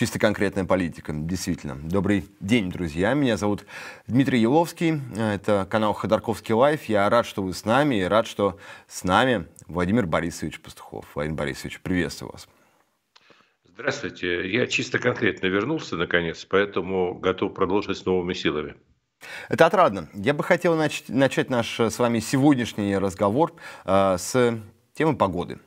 чисто конкретная политика, действительно. Добрый день, друзья. Меня зовут Дмитрий Еловский. Э, это канал Ходорковский Лайф. Я рад, что вы с нами и рад, что с нами Владимир Борисович Пастухов. Владимир Борисович, приветствую вас. Здравствуйте. Я чисто конкретно вернулся, наконец, поэтому готов продолжить с новыми силами. Это отрадно. Я бы хотел начать, начать наш с вами сегодняшний разговор э, с темы погоды.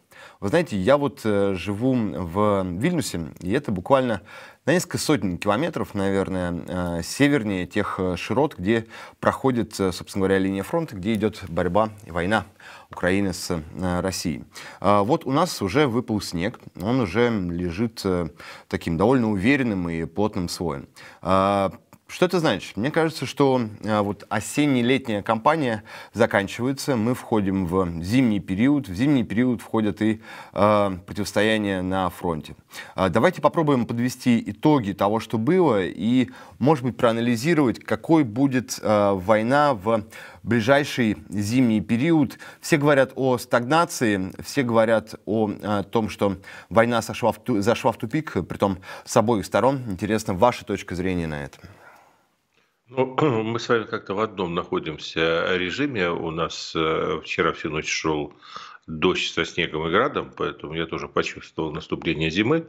Вы знаете, я вот э, живу в Вильнюсе, и это буквально на несколько сотен километров, наверное, э, севернее тех э, широт, где проходит, э, собственно говоря, линия фронта, где идет борьба и война Украины с э, Россией. А вот у нас уже выпал снег, он уже лежит э, таким довольно уверенным и плотным слоем. А, что это значит? Мне кажется, что э, вот осенне-летняя кампания заканчивается, мы входим в зимний период, в зимний период входят и э, противостояние на фронте. Э, давайте попробуем подвести итоги того, что было, и, может быть, проанализировать, какой будет э, война в ближайший зимний период. Все говорят о стагнации, все говорят о, о э, том, что война сошла в, зашла в тупик, притом с обоих сторон. Интересно, ваша точка зрения на это? Ну, мы с вами как-то в одном находимся режиме. У нас э, вчера всю ночь шел дождь со снегом и градом, поэтому я тоже почувствовал наступление зимы.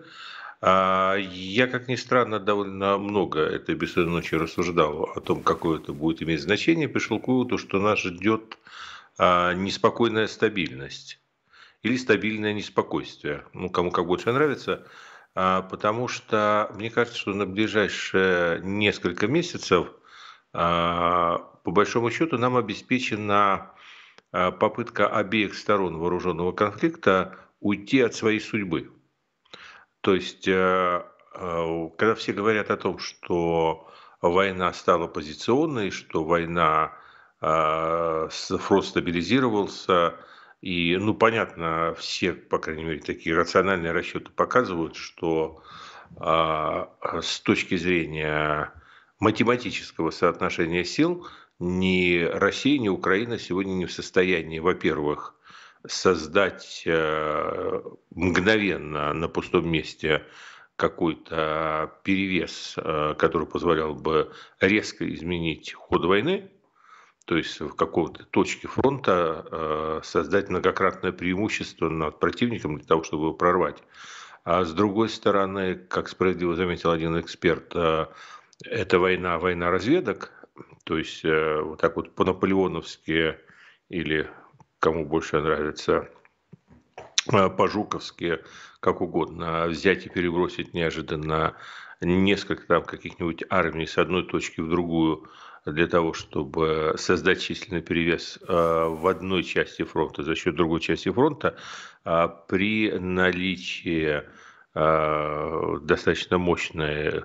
А, я, как ни странно, довольно много этой бессонной ночи рассуждал о том, какое это будет иметь значение. Пришел к выводу, что нас ждет а, неспокойная стабильность или стабильное неспокойствие. Ну, кому как больше нравится. А, потому что мне кажется, что на ближайшие несколько месяцев – а, по большому счету нам обеспечена а, попытка обеих сторон вооруженного конфликта уйти от своей судьбы. То есть, э, э, когда все говорят о том, что война стала позиционной, что война, а, фронт стабилизировался, и, ну, понятно, все, по крайней мере, такие рациональные расчеты показывают, что с точки зрения математического соотношения сил ни Россия, ни Украина сегодня не в состоянии, во-первых, создать э, мгновенно на пустом месте какой-то перевес, э, который позволял бы резко изменить ход войны, то есть в какой-то точке фронта э, создать многократное преимущество над противником для того, чтобы его прорвать. А с другой стороны, как справедливо заметил один эксперт, это война, война разведок, то есть э, вот так вот по-наполеоновски или кому больше нравится э, по-жуковски, как угодно, взять и перебросить неожиданно несколько там каких-нибудь армий с одной точки в другую для того, чтобы создать численный перевес э, в одной части фронта за счет другой части фронта а при наличии достаточно мощной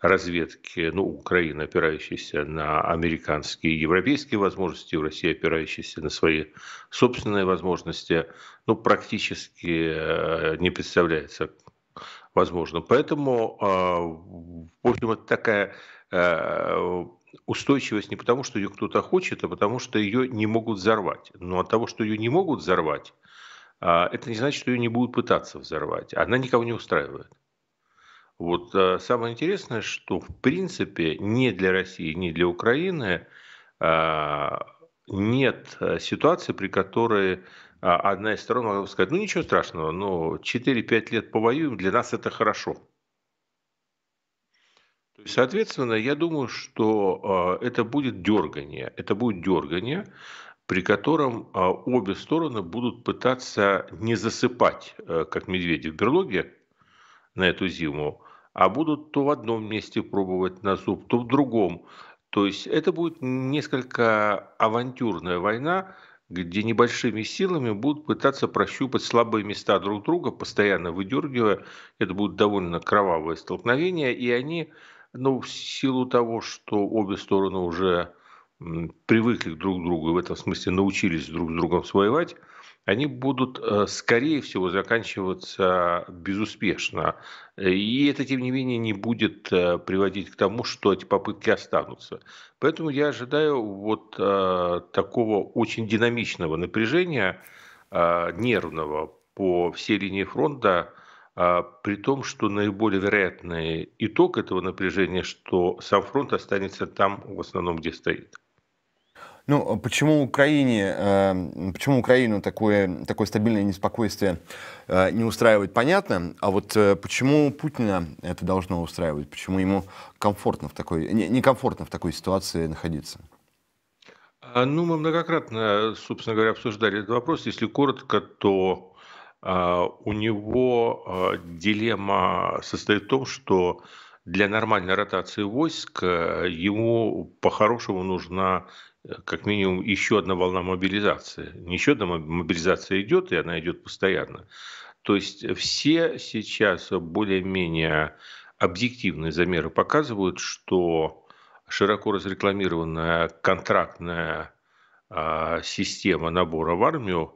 разведки, ну, Украины, опирающейся на американские и европейские возможности, у России, опирающейся на свои собственные возможности, ну, практически э, не представляется возможным. Поэтому, э, в общем, это такая э, устойчивость не потому, что ее кто-то хочет, а потому, что ее не могут взорвать. Но от того, что ее не могут взорвать, это не значит, что ее не будут пытаться взорвать. Она никого не устраивает. Вот э, самое интересное, что в принципе ни для России, ни для Украины а, нет э, ситуации, при которой а, одна из сторон могла бы сказать, ну ничего страшного, но 4-5 лет повоюем, для нас это хорошо. Соответственно, я думаю, что э, это будет дергание. Это будет дергание, при котором обе стороны будут пытаться не засыпать, как медведи в берлоге на эту зиму, а будут то в одном месте пробовать на зуб, то в другом. То есть это будет несколько авантюрная война, где небольшими силами будут пытаться прощупать слабые места друг друга, постоянно выдергивая. Это будут довольно кровавые столкновения, и они, ну, в силу того, что обе стороны уже привыкли друг к другу и в этом смысле научились друг с другом своевать, они будут, э, скорее всего, заканчиваться безуспешно. И это, тем не менее, не будет э, приводить к тому, что эти попытки останутся. Поэтому я ожидаю вот э, такого очень динамичного напряжения, нервного по всей линии фронта, при том, что наиболее вероятный итог этого напряжения, что сам фронт останется там в основном, где стоит. Ну, почему Украине, э, почему Украину такое, такое стабильное неспокойствие э, не устраивает, понятно. А вот э, почему Путина это должно устраивать? Почему ему комфортно в такой, не, не комфортно в такой ситуации находиться? А, ну, мы многократно, собственно говоря, обсуждали этот вопрос. Если коротко, то э, у него э, дилемма состоит в том, что для нормальной ротации войск э, ему по-хорошему нужна Э, как минимум еще одна волна мобилизации. Не еще одна мобилизация идет, и она идет постоянно. То есть все сейчас более-менее объективные замеры показывают, что широко разрекламированная контрактная а, система набора в армию,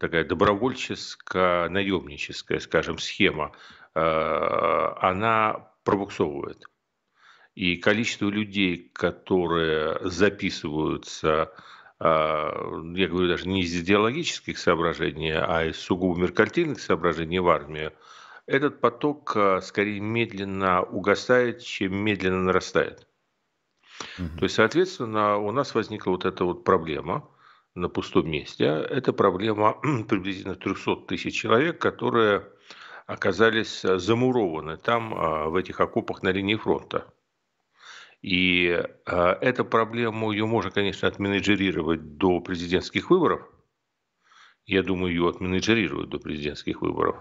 такая добровольческая, наемническая, скажем, схема, э, она пробуксовывает. И количество людей, которые записываются, а, я говорю даже не из идеологических соображений, а из сугубо меркантильных соображений в армию, этот поток а, скорее медленно угасает, чем медленно нарастает. То есть, соответственно, у нас возникла вот эта вот проблема на пустом месте. Это проблема приблизительно 300 тысяч человек, которые оказались замурованы там, а, в этих окопах на линии фронта. И э, эту проблему ее можно, конечно, отменеджерировать до президентских выборов. Я думаю, ее отменеджерируют до президентских выборов.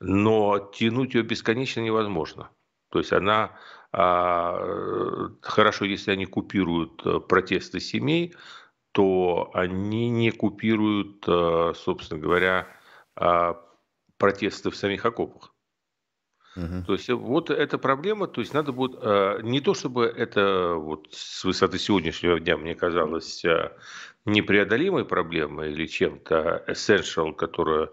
Но тянуть ее бесконечно невозможно. То есть она а, хорошо, если они купируют э, протесты семей, то они не купируют, э, собственно говоря, а, протесты в самих окопах. Угу. То есть э, вот эта проблема, то есть надо будет, э, не то чтобы это вот с высоты сегодняшнего дня мне казалось э, непреодолимой проблемой или чем-то essential, которая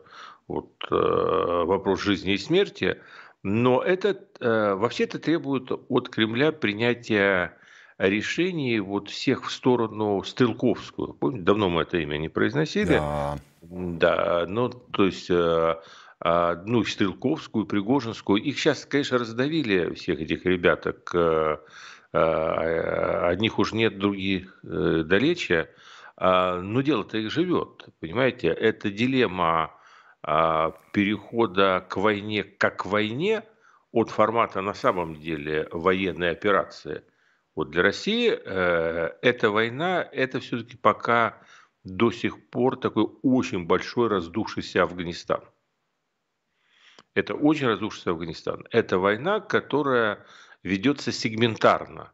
вот вопрос жизни и смерти, но это вообще это требует от Кремля принятия решений вот всех в сторону Стрелковскую. Помните, давно мы это имя не произносили? Да. Да, ну то есть а, ну, Стрелковскую, Пригожинскую. Их сейчас, конечно, раздавили, всех этих ребяток. Э, а, одних уж нет, других э, далече. А, но дело-то их живет, понимаете? Это дилемма перехода к войне как к войне от формата на самом деле военной операции. Вот для России э, эта война, это все-таки пока до сих пор такой очень большой раздувшийся Афганистан. Это очень разрушится Афганистан. Это война, которая ведется сегментарно.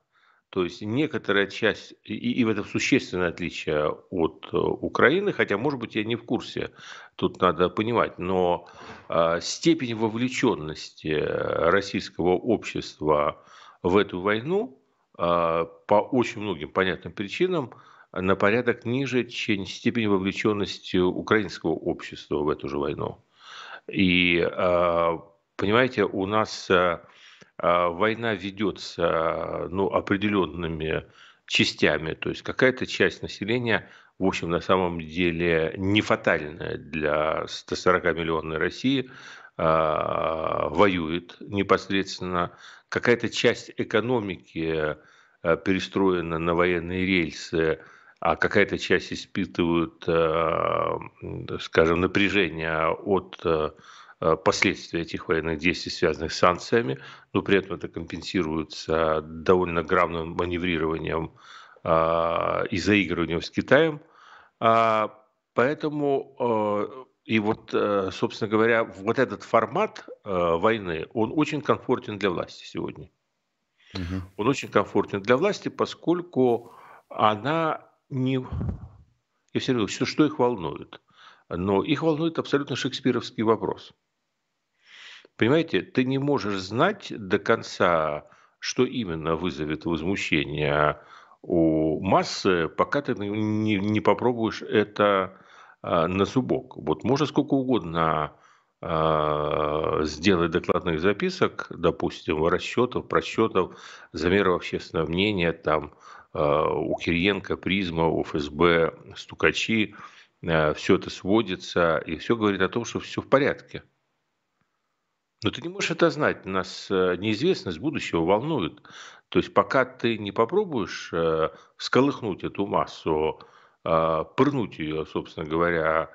То есть некоторая часть, и, и в этом существенное отличие от э, Украины, хотя, может быть, я не в курсе, тут надо понимать, но а, э, степень вовлеченности российского общества в эту войну э, по очень многим понятным причинам на порядок ниже, чем степень вовлеченности украинского общества в эту же войну. И, э, понимаете, у нас э, э, война ведется ну, определенными частями. То есть какая-то часть населения, в общем, на самом деле не фатальная для 140-миллионной России, воюет непосредственно. Какая-то часть экономики перестроена на военные рельсы, а какая-то часть испытывают, а, скажем, напряжение от э, э, последствий этих военных действий, связанных с санкциями, но при этом это компенсируется довольно грамотным маневрированием а, и заигрыванием с Китаем. А, поэтому э, и вот, собственно говоря, вот этот формат войны, он очень комфортен для власти сегодня. Угу. Он очень комфортен для власти, поскольку она не... Я все равно, что, что их волнует? Но их волнует абсолютно шекспировский вопрос. Понимаете, ты не можешь знать до конца, что именно вызовет возмущение у массы, пока ты не, не попробуешь это э, на зубок. Вот можно сколько угодно э, сделать докладных записок, допустим, расчетов, просчетов, замеров общественного мнения, там, Э, у Кириенко, Призма, у ФСБ, стукачи, э, все это сводится, и все говорит о том, что все в порядке. Но ты не можешь это знать. Нас э, неизвестность будущего волнует. То есть пока ты не попробуешь всколыхнуть эту массу, пырнуть ее, собственно говоря,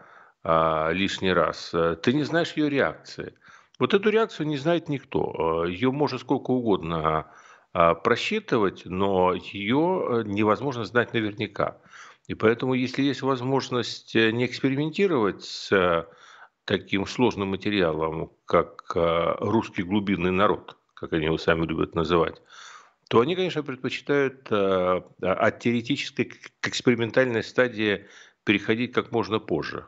лишний раз, ты не знаешь ее реакции. Вот эту реакцию не знает никто. Ее можно сколько угодно а, просчитывать, но ее э, невозможно знать наверняка. И поэтому, если есть возможность э, не экспериментировать с э, таким сложным материалом, как русский глубинный народ, как они его сами любят называть, то они, конечно, предпочитают от теоретической к экспериментальной стадии переходить как можно позже.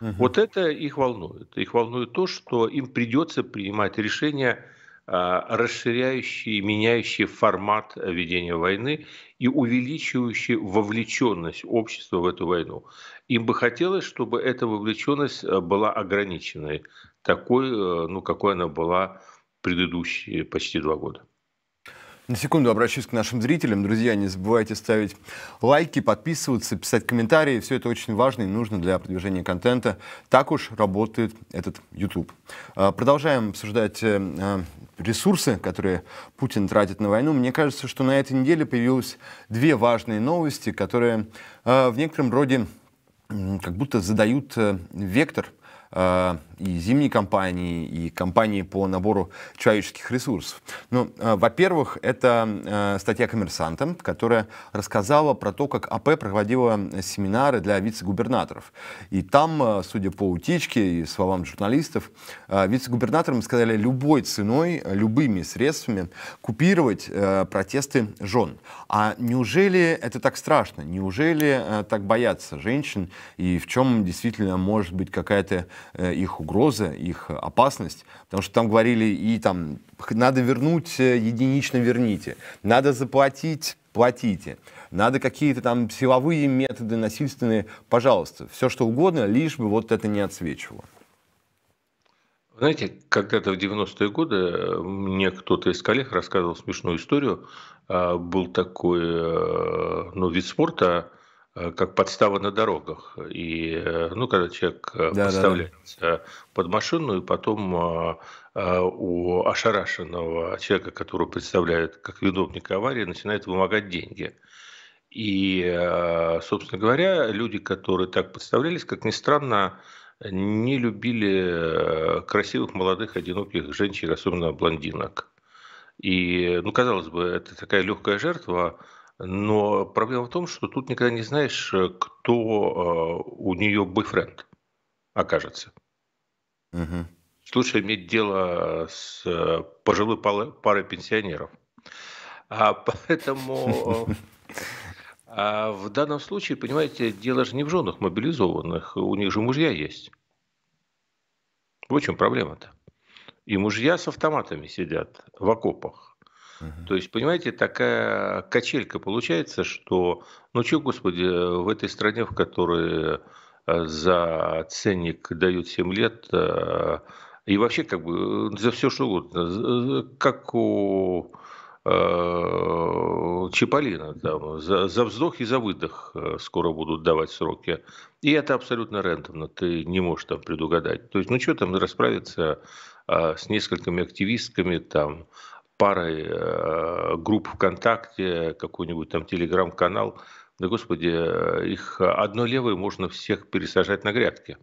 Угу. Вот это их волнует. Их волнует то, что им придется принимать решения – а, расширяющие, меняющие формат ведения войны и увеличивающие вовлеченность общества в эту войну. Им бы хотелось, чтобы эта вовлеченность э, была ограниченной, такой, э, ну, какой она была предыдущие почти два года. На секунду обращусь к нашим зрителям. Друзья, не забывайте ставить лайки, подписываться, писать комментарии. Все это очень важно и нужно для продвижения контента. Так уж работает этот YouTube. А, продолжаем обсуждать э, а, ресурсы, которые Путин тратит на войну. Мне кажется, что на этой неделе появилось две важные новости, которые а, в некотором роде как будто задают э, вектор и зимней кампании и кампании по набору человеческих ресурсов. Ну, э, во-первых, это э, статья «Коммерсанта», которая рассказала про то, как АП проводила э, семинары для вице-губернаторов. И там, судя по утечке и словам журналистов, вице-губернаторам сказали любой ценой, любыми средствами купировать протесты жен. А неужели это так страшно? Неужели так боятся женщин? И в чем действительно может быть какая-то их угроза, их опасность, потому что там говорили и там надо вернуть э, единично верните, надо заплатить платите. Надо какие-то там силовые методы насильственные, пожалуйста, все что угодно, лишь бы вот это не отсвечивало. Знаете, когда-то в 90-е годы э, мне кто-то из коллег рассказывал смешную историю. Э, был такой ну, вид спорта – Э, как подстава на дорогах. И, э, ну, когда человек э, да, подставляется да, да. под машину, и потом у ошарашенного человека, которого представляют как виновника аварии, начинает вымогать деньги. И, собственно говоря, люди, которые так подставлялись, как ни странно, не любили красивых, молодых, одиноких женщин, особенно блондинок. И, ну, казалось бы, это такая легкая жертва, но проблема в том, что тут никогда не знаешь, э, кто э, у нее бойфренд окажется. Угу. Лучше иметь дело с э, пожилой парой пенсионеров. А поэтому а в данном случае, понимаете, дело же не в женах мобилизованных, у них же мужья есть. В вот чем проблема-то. И мужья с автоматами сидят в окопах. То есть, понимаете, такая качелька получается, что, ну что, господи, э, в этой стране, в которой э, за ценник дают 7 лет, э, и вообще как бы за все что угодно, как у Чиполлино там, за, за вздох и за выдох скоро будут давать сроки. И это абсолютно рандомно, ты не можешь там предугадать. То есть, ну что там расправиться а, с несколькими активистками, там, парой э, групп ВКонтакте, какой-нибудь там телеграм-канал. Да, господи, э, их одно левое можно всех пересажать на грядки.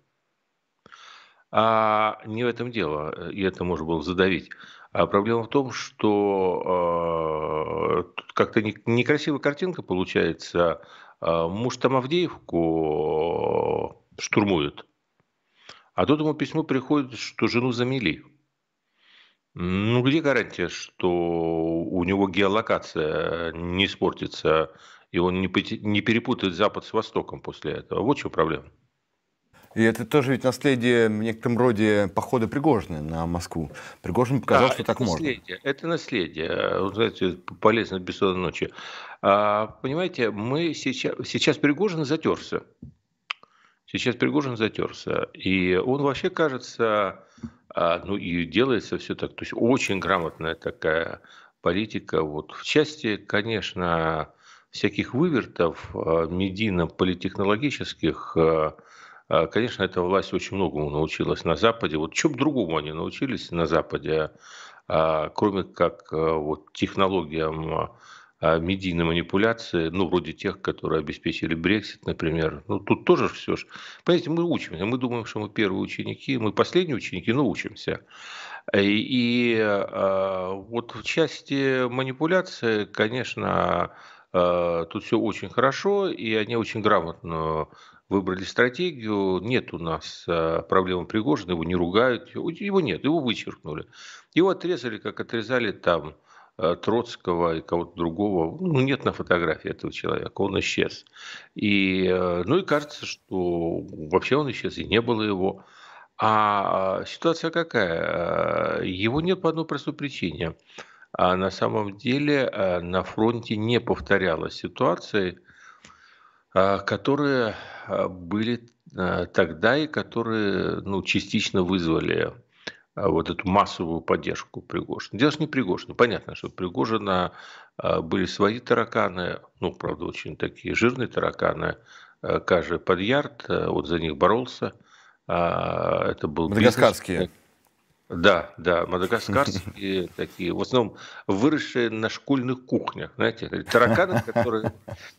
А не в этом дело, э, и это можно было задавить. А проблема в том, что э, как-то не, некрасивая картинка получается. Э, муж там Авдеевку э, штурмует, а тут ему письмо приходит, что жену замели. Ну, где гарантия, что у него геолокация э, не испортится, и он не, перепутает Запад с Востоком после этого? Вот что проблема. И это тоже ведь наследие в некотором роде похода Пригожина на Москву. Пригожин показал, да, что так наследие, можно. Это наследие. Э, Вы знаете, полезно без ночи. А, понимаете, мы сейчас, сейчас Пригожин затерся. Сейчас Пригожин затерся. И он вообще кажется а, ну и делается все так. То есть очень грамотная такая политика. Вот в части, конечно, всяких вывертов а, медийно-политехнологических, а, конечно, эта власть очень многому научилась на Западе. Вот чем другому они научились на Западе, кроме как вот технологиям а, медийные манипуляции, ну, вроде тех, которые обеспечили Брексит, например. Ну, тут тоже все же... Понимаете, мы учимся, мы думаем, что мы первые ученики, мы последние ученики, но учимся. И, и а, э, вот в части манипуляции, конечно, э, тут все очень хорошо, и они очень грамотно выбрали стратегию. Нет у нас проблемы Пригожина, его не ругают, его нет, его вычеркнули. Его отрезали, как отрезали там Э, Троцкого и кого-то другого, ну, нет на фотографии этого человека, он исчез. И, э, ну и кажется, что вообще он исчез, и не было его. А ситуация какая? Э, его нет по одной простой причине. А на самом деле на фронте не повторялась ситуация, которые были тогда и которые ну, частично вызвали а, вот эту массовую поддержку Пригожина. Дело же не Пригожина. Понятно, что Пригожина а, были свои тараканы, ну, правда, очень такие жирные тараканы, а, каждый под ярд, вот за них боролся. Это был Мадагаскарские. Да, да, мадагаскарские такие, в основном выросшие на школьных кухнях, знаете, тараканы, которые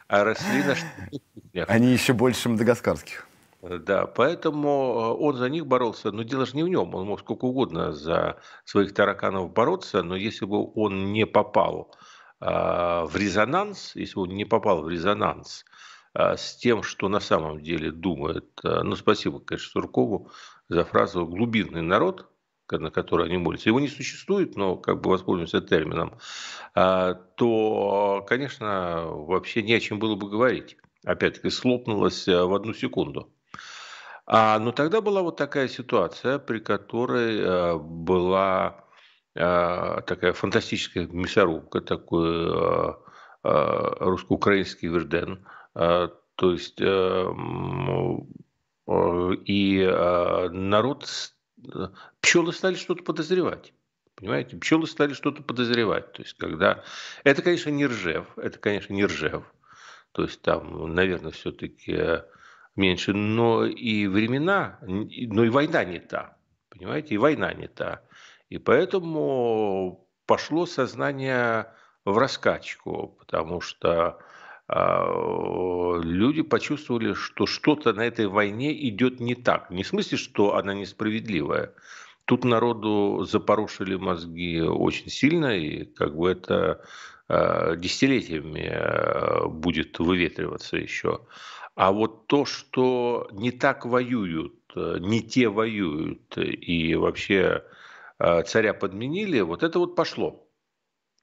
росли на школьных кухнях. Они еще больше мадагаскарских. Да, поэтому э, он за них боролся, но дело же не в нем, он мог сколько угодно за своих тараканов бороться, но если бы он не попал а, в резонанс, если бы он не попал в резонанс а, с тем, что на самом деле думает, э, ну спасибо, конечно, Суркову за фразу «глубинный народ», на который они молятся, его не существует, но как бы воспользуемся термином, а, то, конечно, вообще не о чем было бы говорить. Опять-таки, слопнулось э, в одну секунду. А, но ну, тогда была вот такая ситуация, при которой э, была э, такая фантастическая мясорубка, такой э, э, русско-украинский Верден. Э, то есть э, э и э, народ, э, пчелы стали что-то подозревать. Понимаете, пчелы стали что-то подозревать. То есть, когда... Это, конечно, не Ржев, это, конечно, не Ржев. То есть, там, наверное, все-таки э, меньше, но и времена, но и война не та, понимаете, и война не та. И поэтому пошло сознание в раскачку, потому что а, люди почувствовали, что что-то на этой войне идет не так. Не в смысле, что она несправедливая. Тут народу запорошили мозги очень сильно, и как бы это а, десятилетиями а, будет выветриваться еще. А вот то, что не так воюют, э, не те воюют э, и вообще э, царя подменили, вот это вот пошло.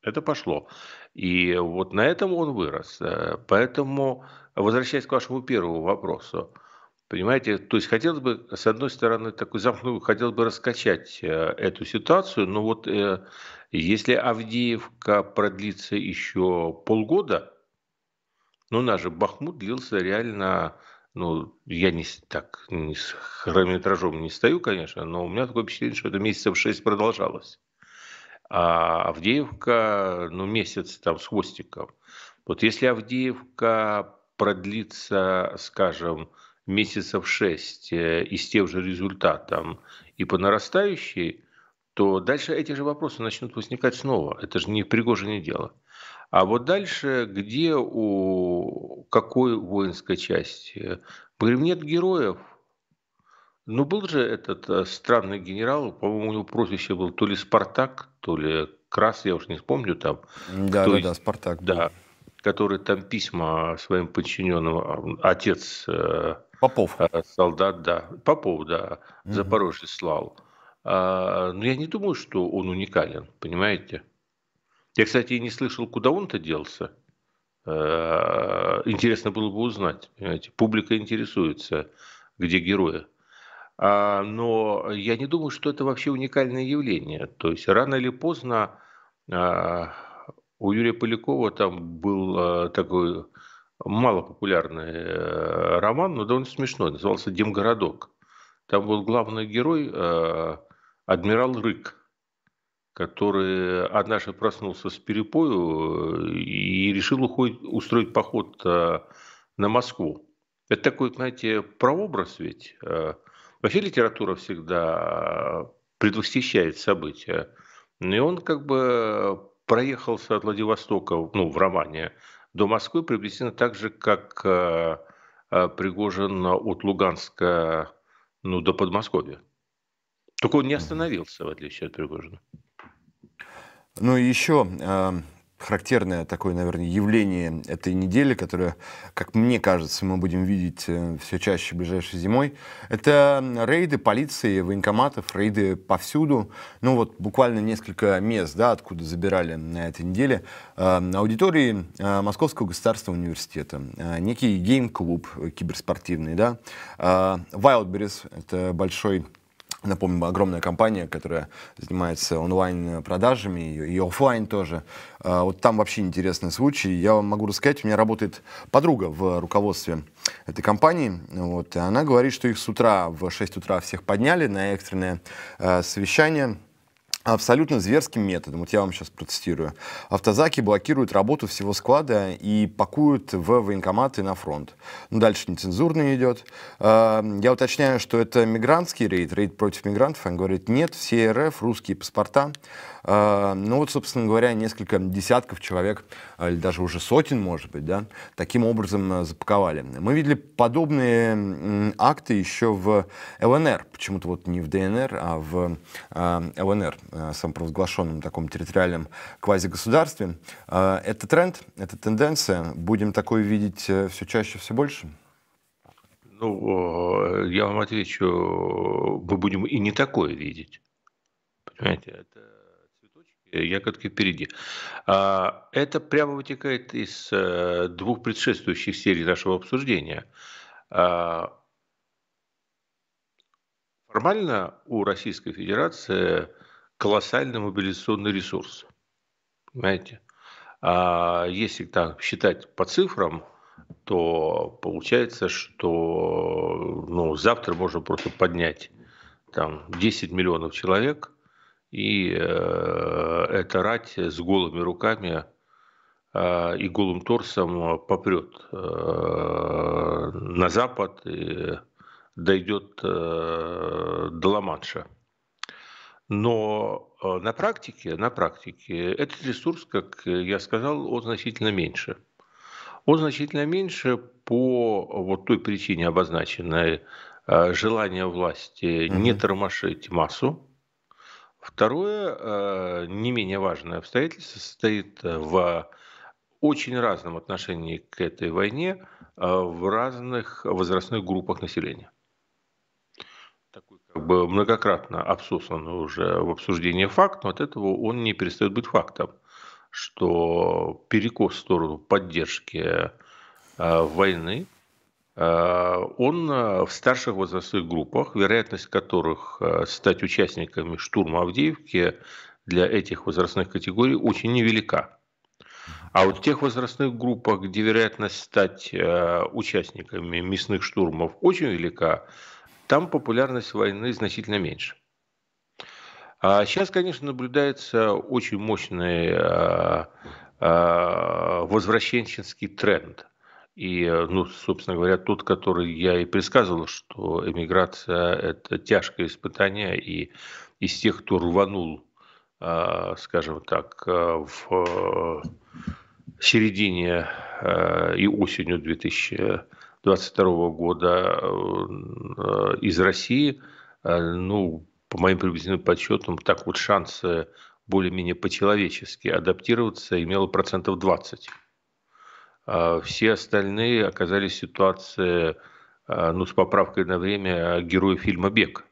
Это пошло. И вот на этом он вырос. Поэтому, возвращаясь к вашему первому вопросу, понимаете, то есть хотелось бы, с одной стороны, такой замкнутый, хотелось бы раскачать эту ситуацию, но вот если Авдеевка продлится еще полгода, но ну, наш же Бахмут длился реально ну, я не так не с хронометражом не стою, конечно, но у меня такое впечатление, что это месяцев шесть продолжалось. А Авдеевка, ну, месяц там с хвостиком. Вот если Авдеевка продлится, скажем, месяцев шесть э, и с тем же результатом и по нарастающей, то дальше эти же вопросы начнут возникать снова. Это же не не дело. А вот дальше, где у какой воинской части? Мы говорим, нет героев. Ну, был же этот э, странный генерал, по-моему, у него прозвище было то ли Спартак, то ли Крас, я уж не вспомню там. Да, да, есть, да, Спартак. Да, который там письма своим подчиненным, э, отец... Э, Попов. Солдат, да. Попов, да, угу. Запорожье слал. А, Но ну, я не думаю, что он уникален, понимаете? Я, кстати, и не слышал, куда он-то делся. Э, интересно было бы узнать. Понимаете? Публика интересуется, где герои. А, но я не думаю, что это вообще уникальное явление. То есть рано или поздно э, у Юрия Полякова там был э, такой малопопулярный роман, но довольно смешной, назывался «Демгородок». Там был главный герой адмирал Рык – который однажды проснулся с перепою э, и решил уходить, устроить поход э, на Москву. Это такой, знаете, прообраз ведь. Э. Вообще литература всегда предвосхищает события. Ну и он как бы проехался от Владивостока, ну, в романе, до Москвы приблизительно так же, как Пригожин от Луганска ну, до Подмосковья. Только он не остановился, в отличие от Пригожина. Ну и еще э, эм, характерное такое, наверное, явление этой недели, которое, как мне кажется, мы будем видеть э, все чаще ближайшей зимой, это рейды полиции, военкоматов, рейды повсюду. Ну вот буквально несколько мест, да, откуда забирали на этой неделе. Эм, аудитории э, Московского государственного университета, э, некий гейм-клуб киберспортивный, да. Wildberries, это большой Напомню, огромная компания, которая занимается онлайн-продажами и, и офлайн тоже. А, вот там вообще интересный случай. Я вам могу рассказать, у меня работает подруга в руководстве этой компании. Вот, и она говорит, что их с утра в 6 утра всех подняли на экстренное э, совещание абсолютно зверским методом. Вот я вам сейчас процитирую. Автозаки блокируют работу всего склада и пакуют в военкоматы на фронт. Ну, дальше нецензурно идет. Э, я уточняю, что это мигрантский рейд, рейд против мигрантов. Они говорят, нет, все РФ, русские паспорта. А, ну вот, собственно говоря, несколько десятков человек, а, или даже уже сотен, может быть, да, таким образом а, запаковали. Мы видели подобные акты еще в ЛНР, почему-то вот не в ДНР, а в ЛНР, самопровозглашенном таком территориальном квазигосударстве. Это тренд, это тенденция. Будем такое видеть э, все чаще, все больше? Ну, я вам отвечу, э, мы будем и не такое видеть. Понимаете, это Э, ягодки впереди. А, это прямо вытекает из э, двух предшествующих серий нашего обсуждения. А, формально у Российской Федерации колоссальный мобилизационный ресурс. Понимаете? А если так считать по цифрам, то получается, что ну, завтра можно просто поднять там, 10 миллионов человек – и э, эта рать с голыми руками э, и голым торсом попрет э, на запад и дойдет э, до Ла-Манша. Но э, на практике, на практике этот ресурс, как я сказал, он значительно меньше. Он значительно меньше по вот той причине обозначенной э, желание власти mm-hmm. не тормошить массу, Второе, э, не менее важное обстоятельство состоит э, в очень разном отношении к этой войне э, в разных возрастных группах населения. Такой как бы многократно обсусан уже в обсуждении факт, но от этого он не перестает быть фактом, что перекос в сторону поддержки войны – Э, он э, в старших возрастных группах, вероятность которых э, стать участниками штурма Авдеевки для этих возрастных категорий очень невелика. А вот в тех возрастных группах, где вероятность стать участниками мясных штурмов очень велика, там популярность войны значительно меньше. А сейчас, конечно, наблюдается очень мощный возвращенческий тренд. И, э, ну, собственно говоря, тот, который я и предсказывал, что эмиграция – это тяжкое испытание, и из тех, кто рванул, а, скажем так, э, в э, середине и осенью 2022 года из России, ну, по моим приблизительным подсчетам, так вот шансы более-менее по-человечески адаптироваться имело процентов 20. А, все остальные оказались в ситуации, а, ну, с поправкой на время героя фильма «Бег».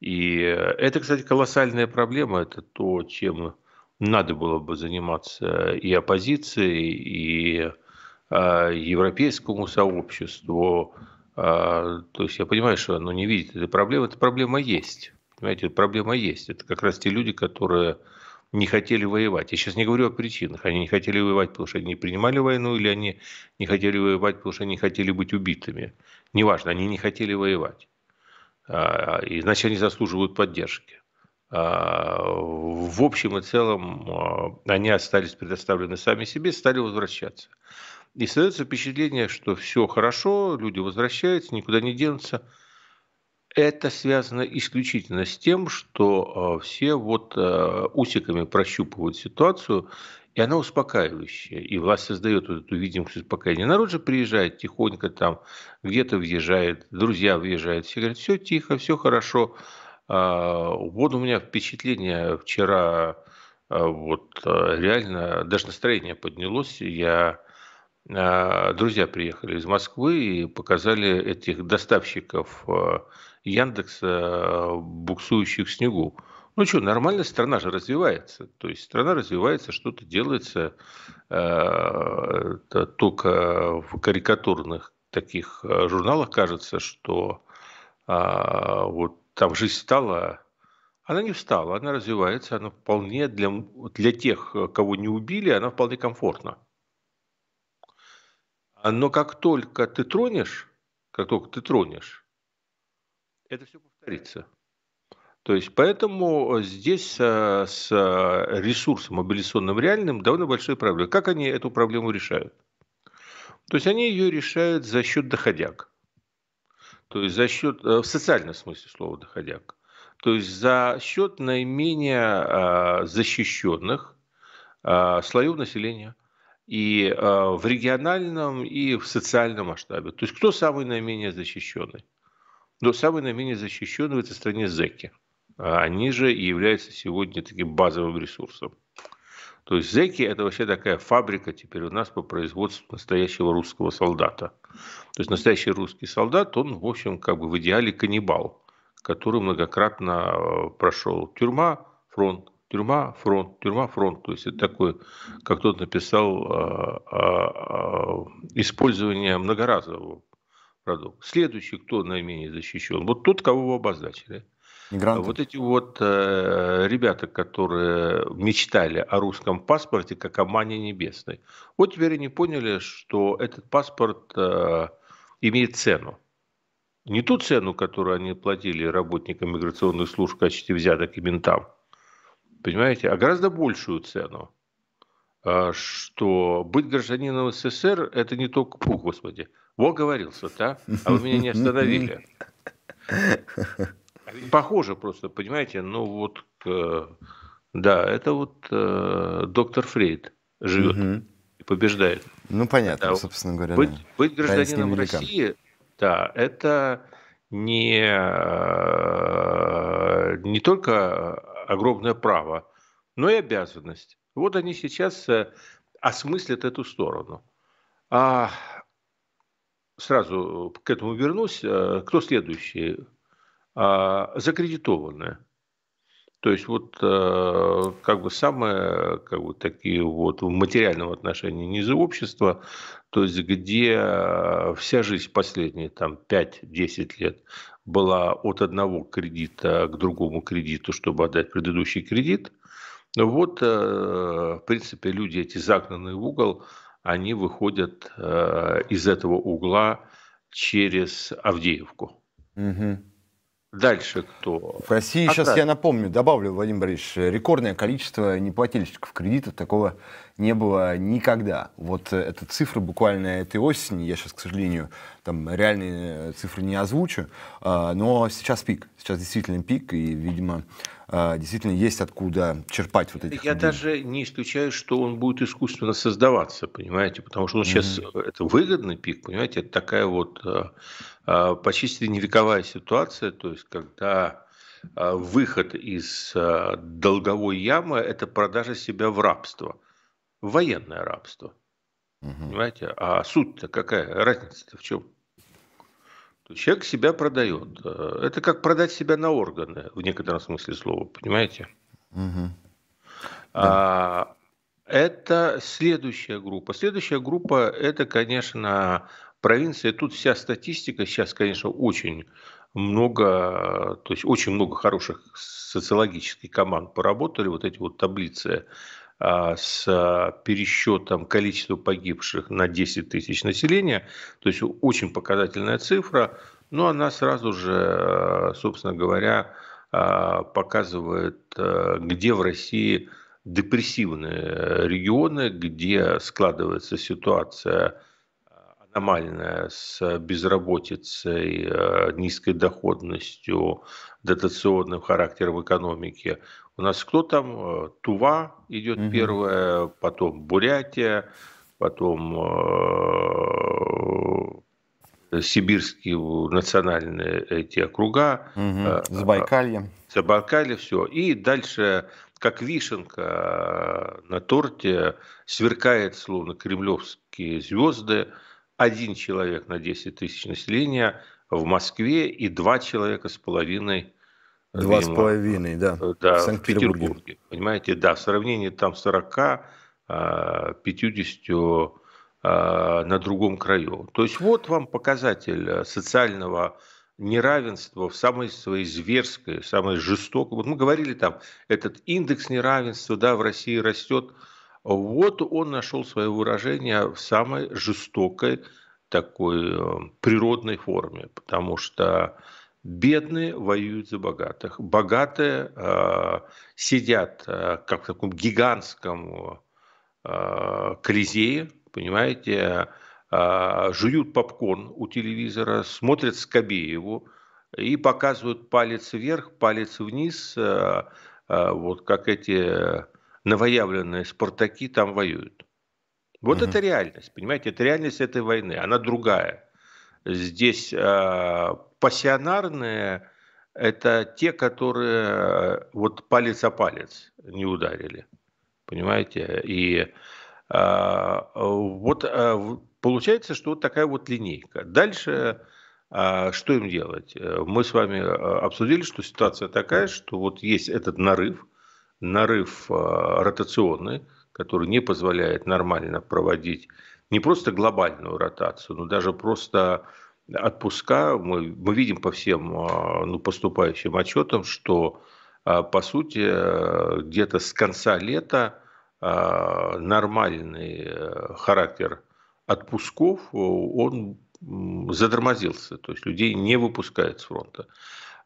И э, это, кстати, колоссальная проблема. Это то, чем надо было бы заниматься и оппозиции, и а, европейскому сообществу. То есть я понимаю, что оно не видит этой проблемы. Эта проблема есть. Понимаете, проблема есть. Это как раз те люди, которые не хотели воевать. Я сейчас не говорю о причинах. Они не хотели воевать, потому что они не принимали войну, или они не хотели воевать, потому что они хотели быть убитыми. Неважно, они не хотели воевать. А, и значит, они заслуживают поддержки. А, в общем и целом, а, они остались предоставлены сами себе, стали возвращаться. И создается впечатление, что все хорошо, люди возвращаются, никуда не денутся – это связано исключительно с тем, что а, все вот а, усиками прощупывают ситуацию, и она успокаивающая. И власть создает вот эту видимость успокоения. Народ же приезжает тихонько там, где-то въезжает, друзья въезжают. Все говорят, все тихо, все хорошо. А, вот у меня впечатление вчера, вот реально, даже настроение поднялось. Я а, друзья приехали из Москвы и показали этих доставщиков а, Яндекса, а, буксующих в снегу. Ну что, нормальная страна же развивается. То есть страна развивается, что-то делается э, только в карикатурных таких журналах кажется, что вот там жизнь стала, она не встала, она развивается, она вполне для, для тех, кого не убили, она вполне комфортна. А, но как только ты тронешь, как только ты тронешь, это все повторится. То есть, поэтому э, здесь э, с э, ресурсом мобилизационным реальным довольно большие проблемы. Как они эту проблему решают? То есть, они ее решают за счет доходяг. То есть, за счет, в социальном смысле слова доходяг. То есть, за счет наименее защищенных слоев населения и э, в региональном, и в социальном масштабе. То есть кто самый наименее защищенный? Но самый наименее защищенный в этой стране зеки. А они же и являются сегодня таким базовым ресурсом. То есть зеки это вообще такая фабрика теперь у нас по производству настоящего русского солдата. То есть настоящий русский солдат, он, в общем, как бы в идеале каннибал, который многократно а, прошел тюрьма, фронт, Тюрьма, фронт, тюрьма, фронт. То есть это такое, как тот написал, а, а, а, использование многоразового продукта. Следующий, кто наименее защищен? Вот тот, кого вы обозначили. Мигранты. Вот эти вот э, ребята, которые мечтали о русском паспорте как о мане небесной, вот теперь они поняли, что этот паспорт э, имеет цену. Не ту цену, которую они платили работникам миграционных служб в качестве взяток и ментам, понимаете, а гораздо большую цену, а, что быть гражданином СССР – это не только, фу, господи, во говорился, да? А вы меня не остановили. Похоже просто, понимаете, ну вот, э, да, это вот э, доктор Фрейд живет и побеждает. Ну, понятно, да, собственно говоря. Быть, да. быть гражданином России, да, это не, э, не только огромное право, но и обязанность. Вот они сейчас э, осмыслят эту сторону. А сразу э, к этому вернусь. Э, кто следующий? А, закредитованные. То есть вот как бы самые как бы такие вот в материальном отношении низы общества, то есть где вся жизнь последние там 5-10 лет была от одного кредита к другому кредиту, чтобы отдать предыдущий кредит. Но ну вот, э, в принципе, люди эти загнанные в угол, они выходят э, из этого угла через Авдеевку. Угу. Дальше то... В России а сейчас, да. я напомню, добавлю, Владимир Борисович, рекордное количество неплательщиков кредитов, такого не было никогда. Вот э, эта цифра буквально этой осени, я сейчас, к сожалению, там реальные э, цифры не озвучу, а, но сейчас пик, сейчас действительно пик, и, видимо, а, действительно есть откуда черпать вот этих Я людей. даже не исключаю, что он будет искусственно создаваться, понимаете, потому что он сейчас, mm-hmm. это выгодный пик, понимаете, это такая вот а, а, почти средневековая ситуация, то есть когда выход из долговой ямы – это продажа себя в рабство, в военное рабство. Понимаете? А суть-то какая? Разница-то в чем? Человек себя продает. Э, это как продать себя на органы, в некотором смысле слова, понимаете? Угу. А, Это следующая группа. Следующая группа – это, конечно, провинция. Тут вся статистика сейчас, конечно, очень много, то есть очень много хороших социологических команд поработали, вот эти вот таблицы а, с а, пересчетом количества погибших на 10 тысяч населения, то есть очень показательная цифра, но ну, она сразу же, а, собственно говоря, показывает, где в России депрессивные регионы, где складывается ситуация аномальная с безработицей, низкой доходностью, дотационным характером экономики, у нас кто там? Э, Тува идет угу. первая, потом Бурятия, потом э, сибирские национальные эти округа. Угу. Забайкалье. Э, Забайкалье, все. И дальше, как вишенка э, на торте, сверкает словно кремлевские звезды. Один человек на 10 тысяч населения в Москве и два человека с половиной – Два с половиной, да. Э, да, в Санкт-Петербурге. Петербурге, понимаете, да, в сравнении там 40, 50 а, а, на другом краю. То есть вот вам показатель э, социального неравенства в самой своей зверской, самой жестокой. Вот мы говорили там, этот индекс неравенства да, в России растет. Вот он нашел свое выражение в самой жестокой такой э, природной форме, потому что Бедные воюют за богатых. Богатые э, сидят э, как в таком гигантском э, колизее, понимаете, э, жуют попкорн у телевизора, смотрят Скобееву и показывают палец вверх, палец вниз, э, э, вот как эти новоявленные спартаки там воюют. Вот угу. это реальность, понимаете, это реальность этой войны, она другая. Здесь э, пассионарные – это те, которые э, вот палец о палец не ударили, понимаете? И э, вот э, получается, что вот такая вот линейка. Дальше э, что им делать? Э, мы с вами э, обсудили, что ситуация такая, что вот есть этот нарыв, нарыв э, ротационный, который не позволяет нормально проводить не просто глобальную ротацию, но даже просто отпуска, мы, мы видим по всем а, ну, поступающим отчетам, что а, по сути э, где-то с конца лета а, нормальный э, характер отпусков, э, он задормозился, то есть людей не выпускают с фронта.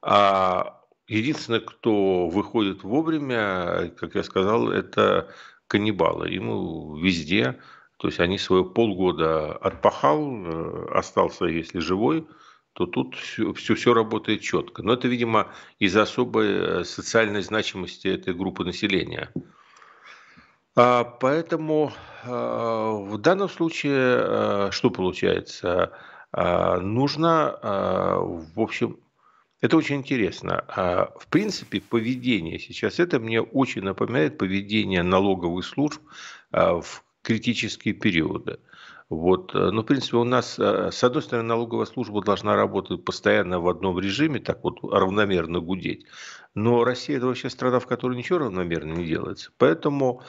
А единственное, кто выходит вовремя, как я сказал, это каннибалы. Ему везде то есть они свое полгода э, отпахал, э, остался, если живой, то тут все, все, все работает четко. Но это, видимо, из-за особой э, социальной значимости этой группы населения. А, поэтому в данном случае что получается? Нужно, в общем, это очень интересно. В принципе, поведение сейчас, это мне очень напоминает поведение налоговых служб в критические периоды. Вот, э, ну, в принципе, у нас, э, с одной стороны, налоговая служба должна работать постоянно в одном режиме, так вот равномерно гудеть. Но Россия – это вообще страна, в которой ничего равномерно не делается. Поэтому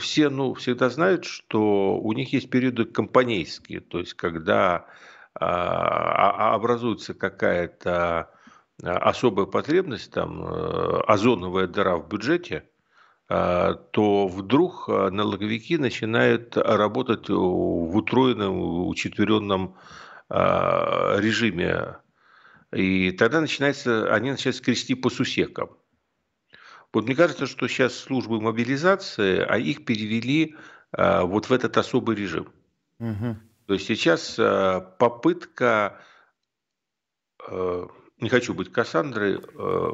все ну, всегда знают, что у них есть периоды компанейские, то есть когда а, а, а образуется какая-то а, особая потребность, там, э, озоновая дыра в бюджете – а, то вдруг а, налоговики начинают работать в утроенном, учетверенном а, режиме. И тогда начинается, они начинают скрести по сусекам. Вот мне кажется, что сейчас службы мобилизации, а их перевели вот в этот особый режим. Угу. То есть сейчас попытка не хочу быть Кассандрой, э,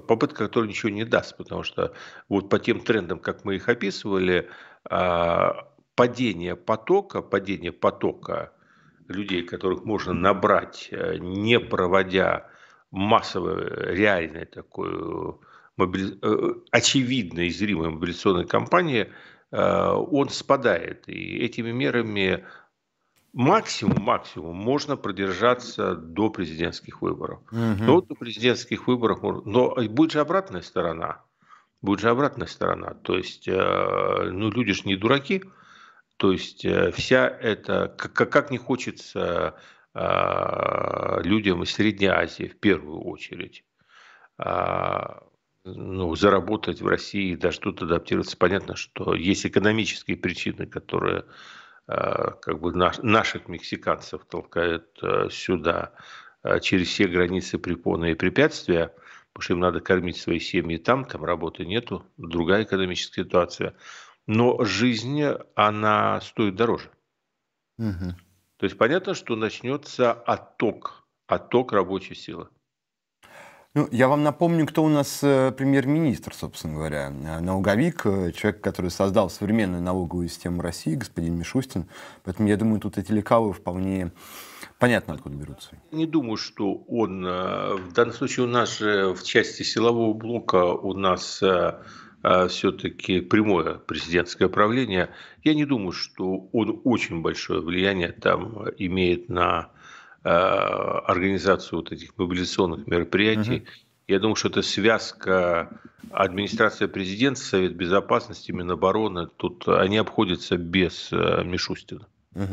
попытка, которая ничего не даст, потому что вот по тем трендам, как мы их описывали, э, падение потока, падение потока людей, которых можно набрать, э, не проводя массовую, реальную такую мобили... очевидной и зримой мобилизационной кампании, он спадает. И этими мерами максимум, максимум можно продержаться до президентских выборов. Угу. Но до президентских выборов, но будет же обратная сторона, будет же обратная сторона. То есть, э, ну люди же не дураки. То есть э, вся эта, как, как не хочется э, людям из Средней Азии в первую очередь а, ну, заработать в России, да что-то адаптироваться. Понятно, что есть экономические причины, которые Э, как бы наш, наших мексиканцев толкают э, сюда э, через все границы препоны и препятствия, потому что им надо кормить свои семьи там, там работы нету, другая экономическая ситуация. Но жизнь, она стоит дороже. Угу. То есть понятно, что начнется отток, отток рабочей силы. Ну, я вам напомню, кто у нас э, премьер-министр, собственно говоря. Э, Налоговик, э, человек, который создал современную налоговую систему России, господин Мишустин. Поэтому, я думаю, тут эти лекалы вполне понятно, откуда берутся. Не думаю, что он... В данном случае у нас в части силового блока у нас все-таки прямое президентское правление. Я не думаю, что он очень большое влияние там имеет на Э, организацию вот этих мобилизационных мероприятий. Угу. Я думаю, что это связка администрация президента, Совет Безопасности, Минобороны. Тут они обходятся без э, Мишустина. Угу.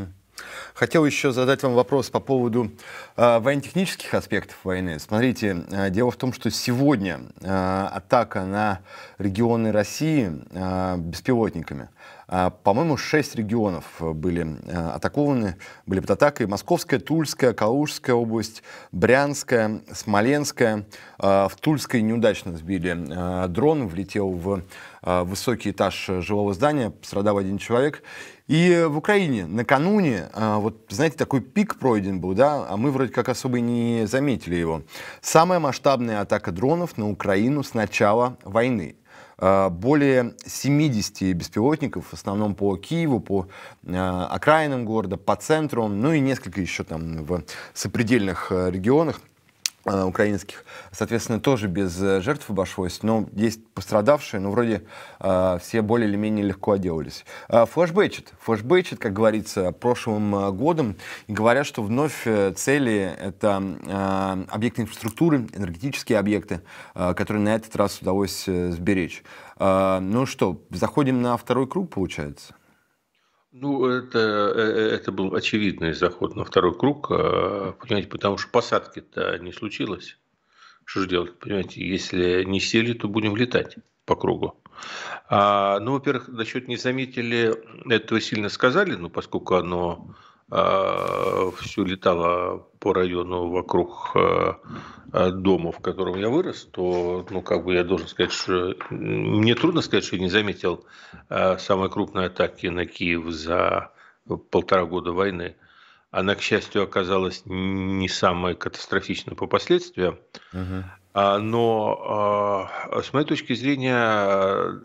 Хотел еще задать вам вопрос по поводу э, военно-технических аспектов войны. Смотрите, э, дело в том, что сегодня э, атака на регионы России э, беспилотниками – а, по-моему, шесть регионов э, были э, атакованы, были под атакой. Московская, Тульская, Калужская область, Брянская, Смоленская. А, в Тульской неудачно сбили э, дрон, влетел в высокий этаж жилого здания, пострадал один человек. И в Украине накануне, вот знаете, такой пик пройден был, да, а мы вроде как особо не заметили его. Самая масштабная атака дронов на Украину с начала войны. А, более 70 беспилотников, в основном по Киеву, по а, окраинам города, по центру, ну и несколько еще там в сопредельных э, регионах. Э, украинских, соответственно, тоже без э, жертв обошлось, но ну, есть пострадавшие, но ну, вроде э, все более или менее легко отделались. Э, флэшбэчит, флэшбэчит, как говорится, прошлым э, годом, и говорят, что вновь э, цели — это э, объекты инфраструктуры, энергетические объекты, э, которые на этот раз удалось э, сберечь. Э, ну что, заходим на второй круг, получается? Ну, это, э, э, это был очевидный заход на второй круг, э, понимаете, потому что посадки-то не случилось. Что же делать, понимаете, если не сели, то будем летать по кругу. А, ну, во-первых, насчет не заметили, этого сильно сказали, ну, поскольку оно а, все летало по району вокруг э, э, дома, в котором я вырос, то, ну, как бы я должен сказать, что мне трудно сказать, что я не заметил э, самой крупной атаки на Киев за полтора года войны. Она, к счастью, оказалась не самой катастрофичной по последствиям. А, но а, с моей точки зрения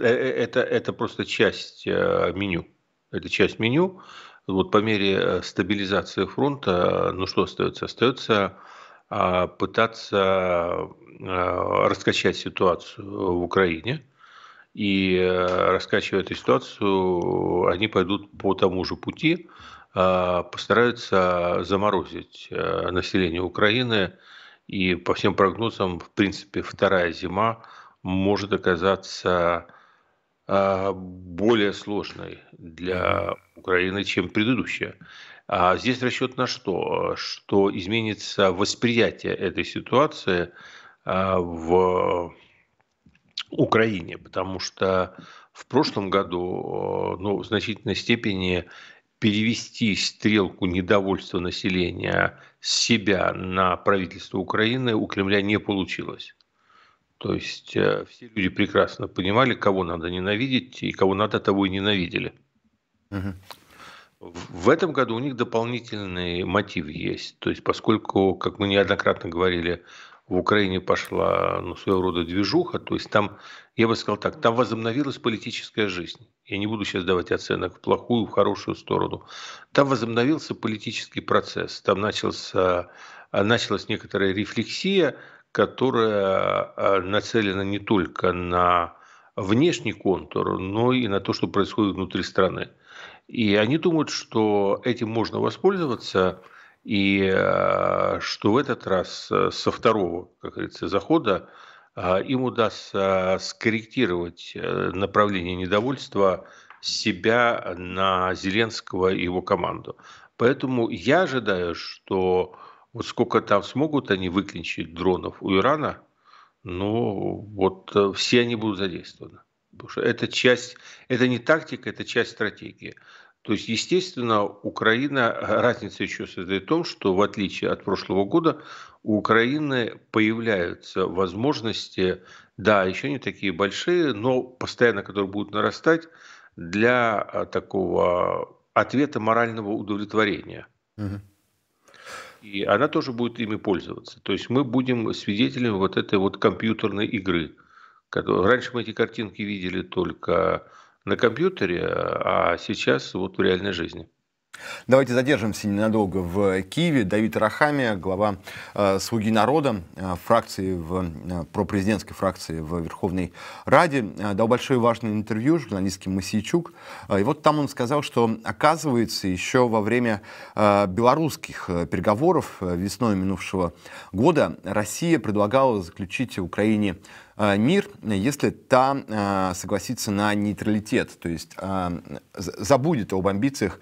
это, это просто часть меню. Это часть меню вот по мере э, стабилизации фронта, э, ну что остается? Остается э, пытаться раскачать ситуацию в Украине. И раскачивая эту ситуацию, они пойдут по тому же пути, постараются заморозить население Украины. И по всем прогнозам, в принципе, вторая зима может оказаться а, более сложной для Украины, чем предыдущая. А здесь расчет на что? Что изменится восприятие этой ситуации а, в Украине, потому что в прошлом году э, ну, в значительной степени перевести стрелку недовольства населения с себя на правительство Украины у Кремля не получилось. То есть э, все люди прекрасно понимали, кого надо ненавидеть, и кого надо, того и ненавидели. Угу. В этом году у них дополнительный мотив есть. То есть, поскольку, как мы неоднократно говорили, в Украине пошла ну, своего рода движуха, то есть там, я бы сказал так, там возобновилась политическая жизнь. Я не буду сейчас давать оценок в плохую, в хорошую сторону. Там возобновился политический процесс, там начался, началась некоторая рефлексия, которая а, нацелена не только на внешний контур, но и на то, что происходит внутри страны. И они думают, что этим можно воспользоваться, и а, что в этот раз а, со второго, как говорится, захода им удастся скорректировать э, направление недовольства себя на Зеленского и его команду. Поэтому я ожидаю, что вот сколько там смогут они выклинчить дронов у Ирана, ну вот э, все они будут задействованы. Потому что это часть, это не тактика, это часть стратегии. То есть, естественно, Украина, разница еще состоит в том, что в отличие от прошлого года, у Украины появляются возможности, да, еще не такие большие, но постоянно, которые будут нарастать, для э, такого ответа морального удовлетворения. Угу и она тоже будет ими пользоваться. То есть мы будем свидетелями вот этой вот компьютерной игры. Раньше мы эти картинки видели только на компьютере, а сейчас вот в реальной жизни. Давайте задержимся ненадолго в Киеве. Давид Рахами, глава э, «Слуги народа», э, фракции в, э, пропрезидентской фракции в Верховной Раде, э, дал большое важное интервью журналистке Масийчук. Э, и вот там он сказал, что, оказывается, еще во время э, белорусских э, переговоров э, весной минувшего года Россия предлагала заключить Украине а, мир, если та а, согласится на нейтралитет, то есть а, забудет об амбициях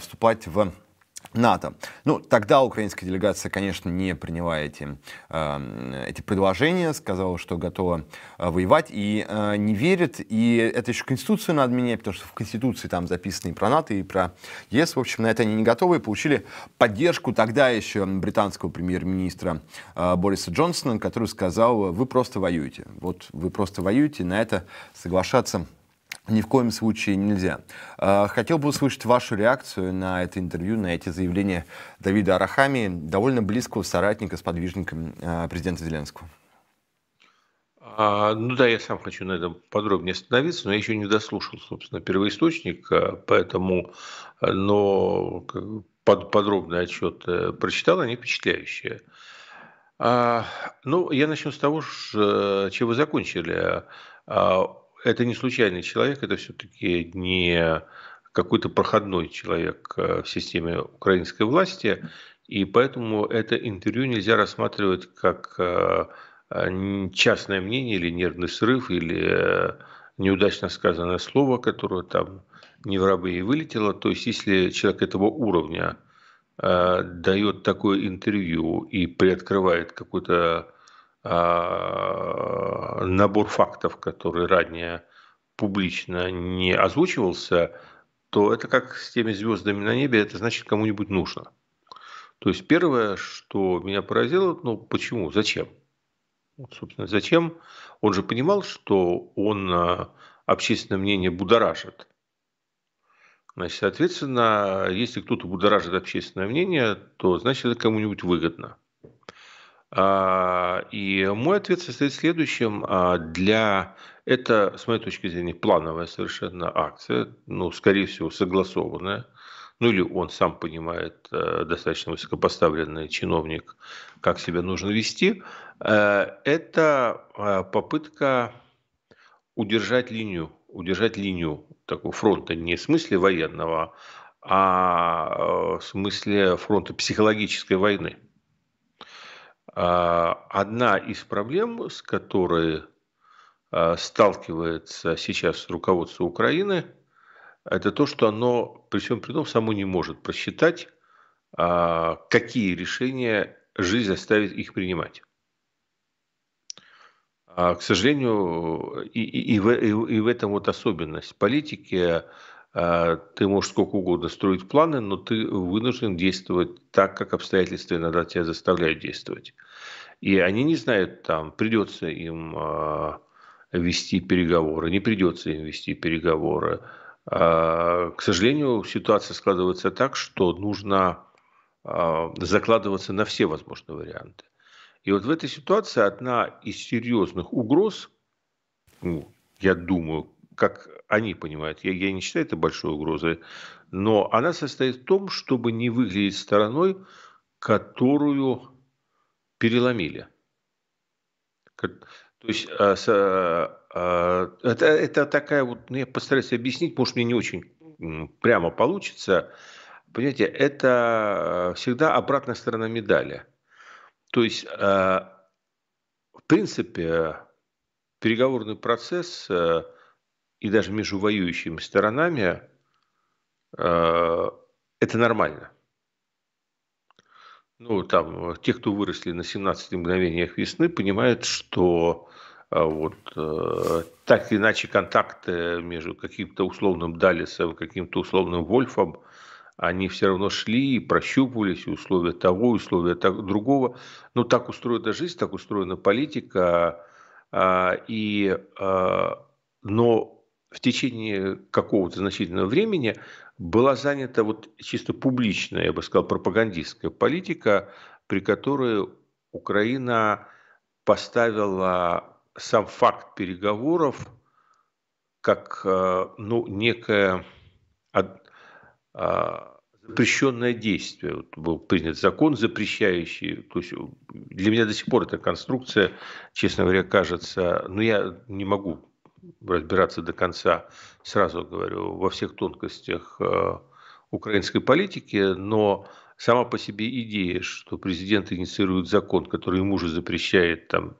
вступать в НАТО. Ну, тогда украинская делегация, конечно, не приняла эти, э, эти предложения, сказала, что готова э, воевать и э, не верит. И это еще Конституцию надо менять, потому что в Конституции там записано и про НАТО, и про ЕС. В общем, на это они не готовы и получили поддержку тогда еще британского премьер-министра э, Бориса Джонсона, который сказал, вы просто воюете. Вот вы просто воюете, на это соглашаться ни в коем случае нельзя. А, хотел бы услышать вашу реакцию на это интервью, на эти заявления Давида Арахами, довольно близкого соратника, с подвижником а, президента Зеленского. А, ну да, я сам хочу на этом подробнее остановиться, но я еще не дослушал, собственно, первоисточник, а, поэтому, но под, подробный отчет э, прочитал, они впечатляющие. А, ну, я начну с того, же, э, вы закончили. А, это не случайный человек, это все-таки не какой-то проходной человек э, в системе украинской власти, и поэтому это интервью нельзя рассматривать как э, частное мнение или нервный срыв, или неудачно сказанное слово, которое там не в рабы и вылетело. То есть, если человек этого уровня э, дает такое интервью и приоткрывает какой-то а, набор фактов, который ранее публично не озвучивался, то это как с теми звездами на небе, это значит кому-нибудь нужно. То есть первое, что меня поразило, ну почему, зачем? Вот, собственно, зачем? Он же понимал, что он а, общественное мнение будоражит. Значит, соответственно, если кто-то будоражит общественное мнение, то значит это кому-нибудь выгодно. А, и мой ответ состоит в следующем. А, для это, с моей точки зрения, плановая совершенно акция, ну, скорее всего, согласованная. Ну или он сам понимает, э, достаточно высокопоставленный чиновник, как себя нужно вести. Э, это э, попытка удержать линию, удержать линию такого фронта не в смысле военного, а в смысле фронта психологической войны. А, одна из проблем, с которой а, сталкивается сейчас руководство Украины, это то, что оно при всем при том само не может просчитать, а, какие решения жизнь заставит их принимать. К сожалению, и, и, и, в, и в этом вот особенность политики, а, ты можешь сколько угодно строить планы, но ты вынужден действовать так, как обстоятельства иногда тебя заставляют действовать. И они не знают, там придется им а, вести переговоры, не придется им вести переговоры. А, к сожалению, ситуация складывается так, что нужно закладываться на все возможные варианты. И вот в этой ситуации одна из серьезных угроз, ну, я думаю, как они понимают, я, я не считаю это большой угрозой, но она состоит в том, чтобы не выглядеть стороной, которую переломили. То есть а, а, это, это такая вот, ну, я постараюсь объяснить, может мне не очень прямо получится. Понимаете, это а, всегда обратная сторона медали. То есть, а, в принципе, переговорный процесс а, и даже между воюющими сторонами э, это нормально. Ну, там, те, кто выросли на 17 мгновениях весны, понимают, что э, вот э, так или иначе контакты между каким-то условным Далисом, каким-то условным Вольфом, они все равно шли и прощупывались, условия того, условия так, другого. Но ну, так устроена жизнь, так устроена политика. Э, и, э, но в течение какого-то значительного времени была занята вот чисто публичная, я бы сказал, пропагандистская политика, при которой Украина поставила сам факт переговоров как э, ну, некое а, запрещенное действие. Вот был принят закон, запрещающий. То есть для меня до сих пор эта конструкция, честно говоря, кажется, ну я не могу разбираться до конца, сразу говорю, во всех тонкостях э, украинской политики, но сама по себе идея, что президент инициирует закон, который ему же запрещает там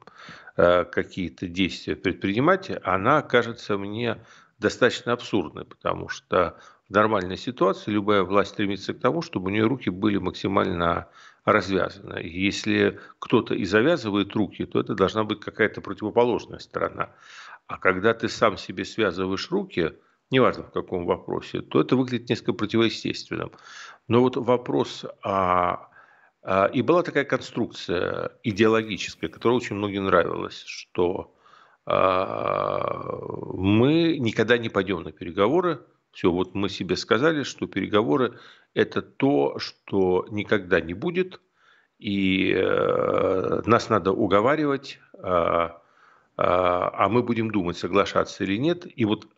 э, какие-то действия предпринимать, она кажется мне достаточно абсурдной, потому что в нормальной ситуации любая власть стремится к тому, чтобы у нее руки были максимально развязаны. Если кто-то и завязывает руки, то это должна быть какая-то противоположная сторона. А когда ты сам себе связываешь руки, неважно в каком вопросе, то это выглядит несколько противоестественным. Но вот вопрос о а, а, и была такая конструкция идеологическая, которая очень многим нравилась, что а, мы никогда не пойдем на переговоры. Все, вот мы себе сказали, что переговоры – это то, что никогда не будет, и э, нас надо уговаривать, Э, а мы будем думать, соглашаться или нет. И вот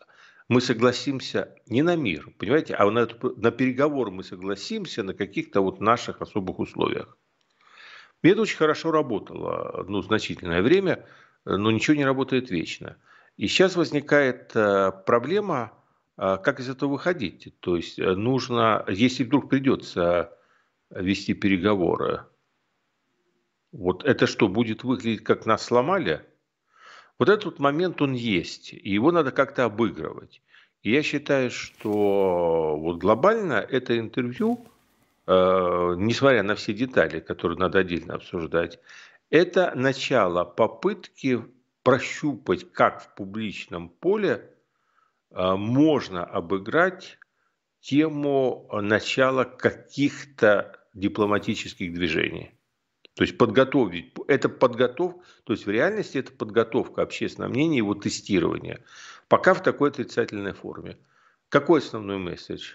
мы согласимся не на мир, понимаете, а на, на переговоры мы согласимся на каких-то вот наших особых условиях. И это очень хорошо работало, ну, значительное время, но ничего не работает вечно. И сейчас возникает э, проблема, э, как из этого выходить. То есть нужно, если вдруг придется вести переговоры, вот это что, будет выглядеть, как нас сломали – вот этот момент, он есть, и его надо как-то обыгрывать. И я считаю, что вот глобально это интервью, э, несмотря на все детали, которые надо отдельно обсуждать, это начало попытки прощупать, как в публичном поле э, можно обыграть тему начала каких-то дипломатических движений. То есть подготовить, это подготовка, то есть в реальности это подготовка общественного мнения, его тестирование. Пока в такой отрицательной форме. Какой основной месседж?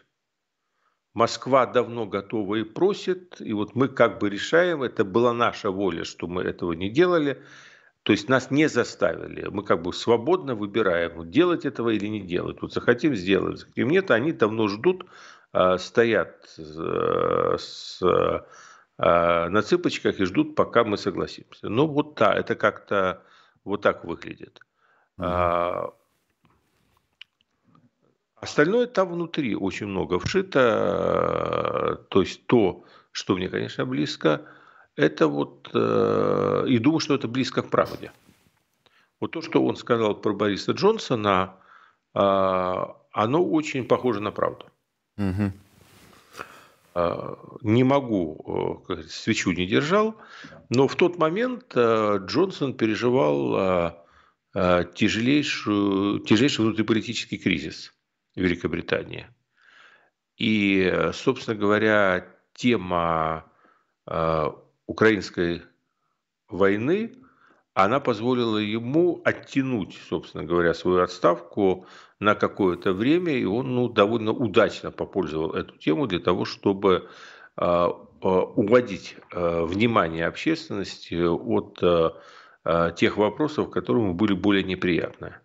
Москва давно готова и просит, и вот мы как бы решаем, это была наша воля, что мы этого не делали, то есть нас не заставили, мы как бы свободно выбираем, делать этого или не делать. Вот захотим – сделаем, захотим – нет, они давно ждут, а, стоят э, с Э, на цыпочках и ждут, пока мы согласимся. Ну, вот да, это как-то вот так выглядит. Mm-hmm. Остальное там внутри очень много вшито. Э, то есть то, что мне, конечно, близко, это вот... Э, и думаю, что это близко к правде. Вот то, что он сказал про Бориса Джонсона, оно очень похоже на правду. Угу. Э, не могу, э, свечу не держал, но в тот момент э, Джонсон переживал тяжелейшую, тяжелейший внутриполитический кризис Великобритании. И, собственно говоря, тема украинской войны она позволила ему оттянуть, собственно говоря, свою отставку на какое-то время, и он ну, довольно удачно попользовал эту тему для того, чтобы а, а, уводить а, внимание общественности от тех вопросов, которые ему были более неприятны.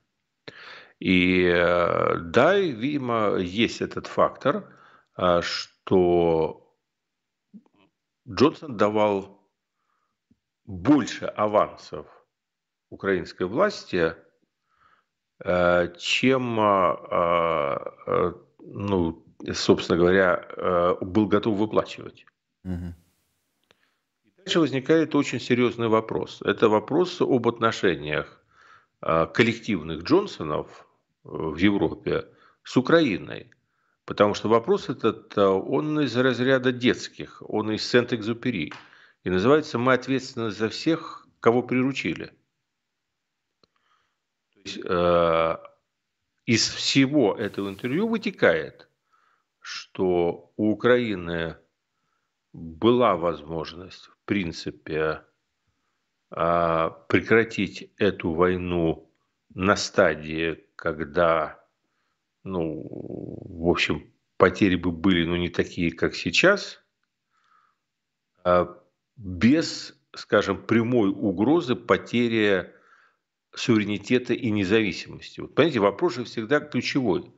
И да, видимо, есть этот фактор, что Джонсон давал больше авансов – украинской власти, э, чем, э, э, ну, собственно говоря, был готов выплачивать. Угу. Дальше возникает очень серьезный вопрос. Это вопрос об отношениях коллективных Джонсонов в Европе с Украиной. Потому что вопрос этот, он из разряда детских, он из Сент-Экзупери. И называется «Мы ответственны за всех, кого приручили» есть, э, из всего этого интервью вытекает, что у Украины была возможность, в принципе, э, прекратить эту войну на стадии, когда, ну, в общем, потери бы были, но не такие, как сейчас, э, без, скажем, прямой угрозы потери суверенитета и независимости. Вот, понимаете, вопрос же всегда ключевой.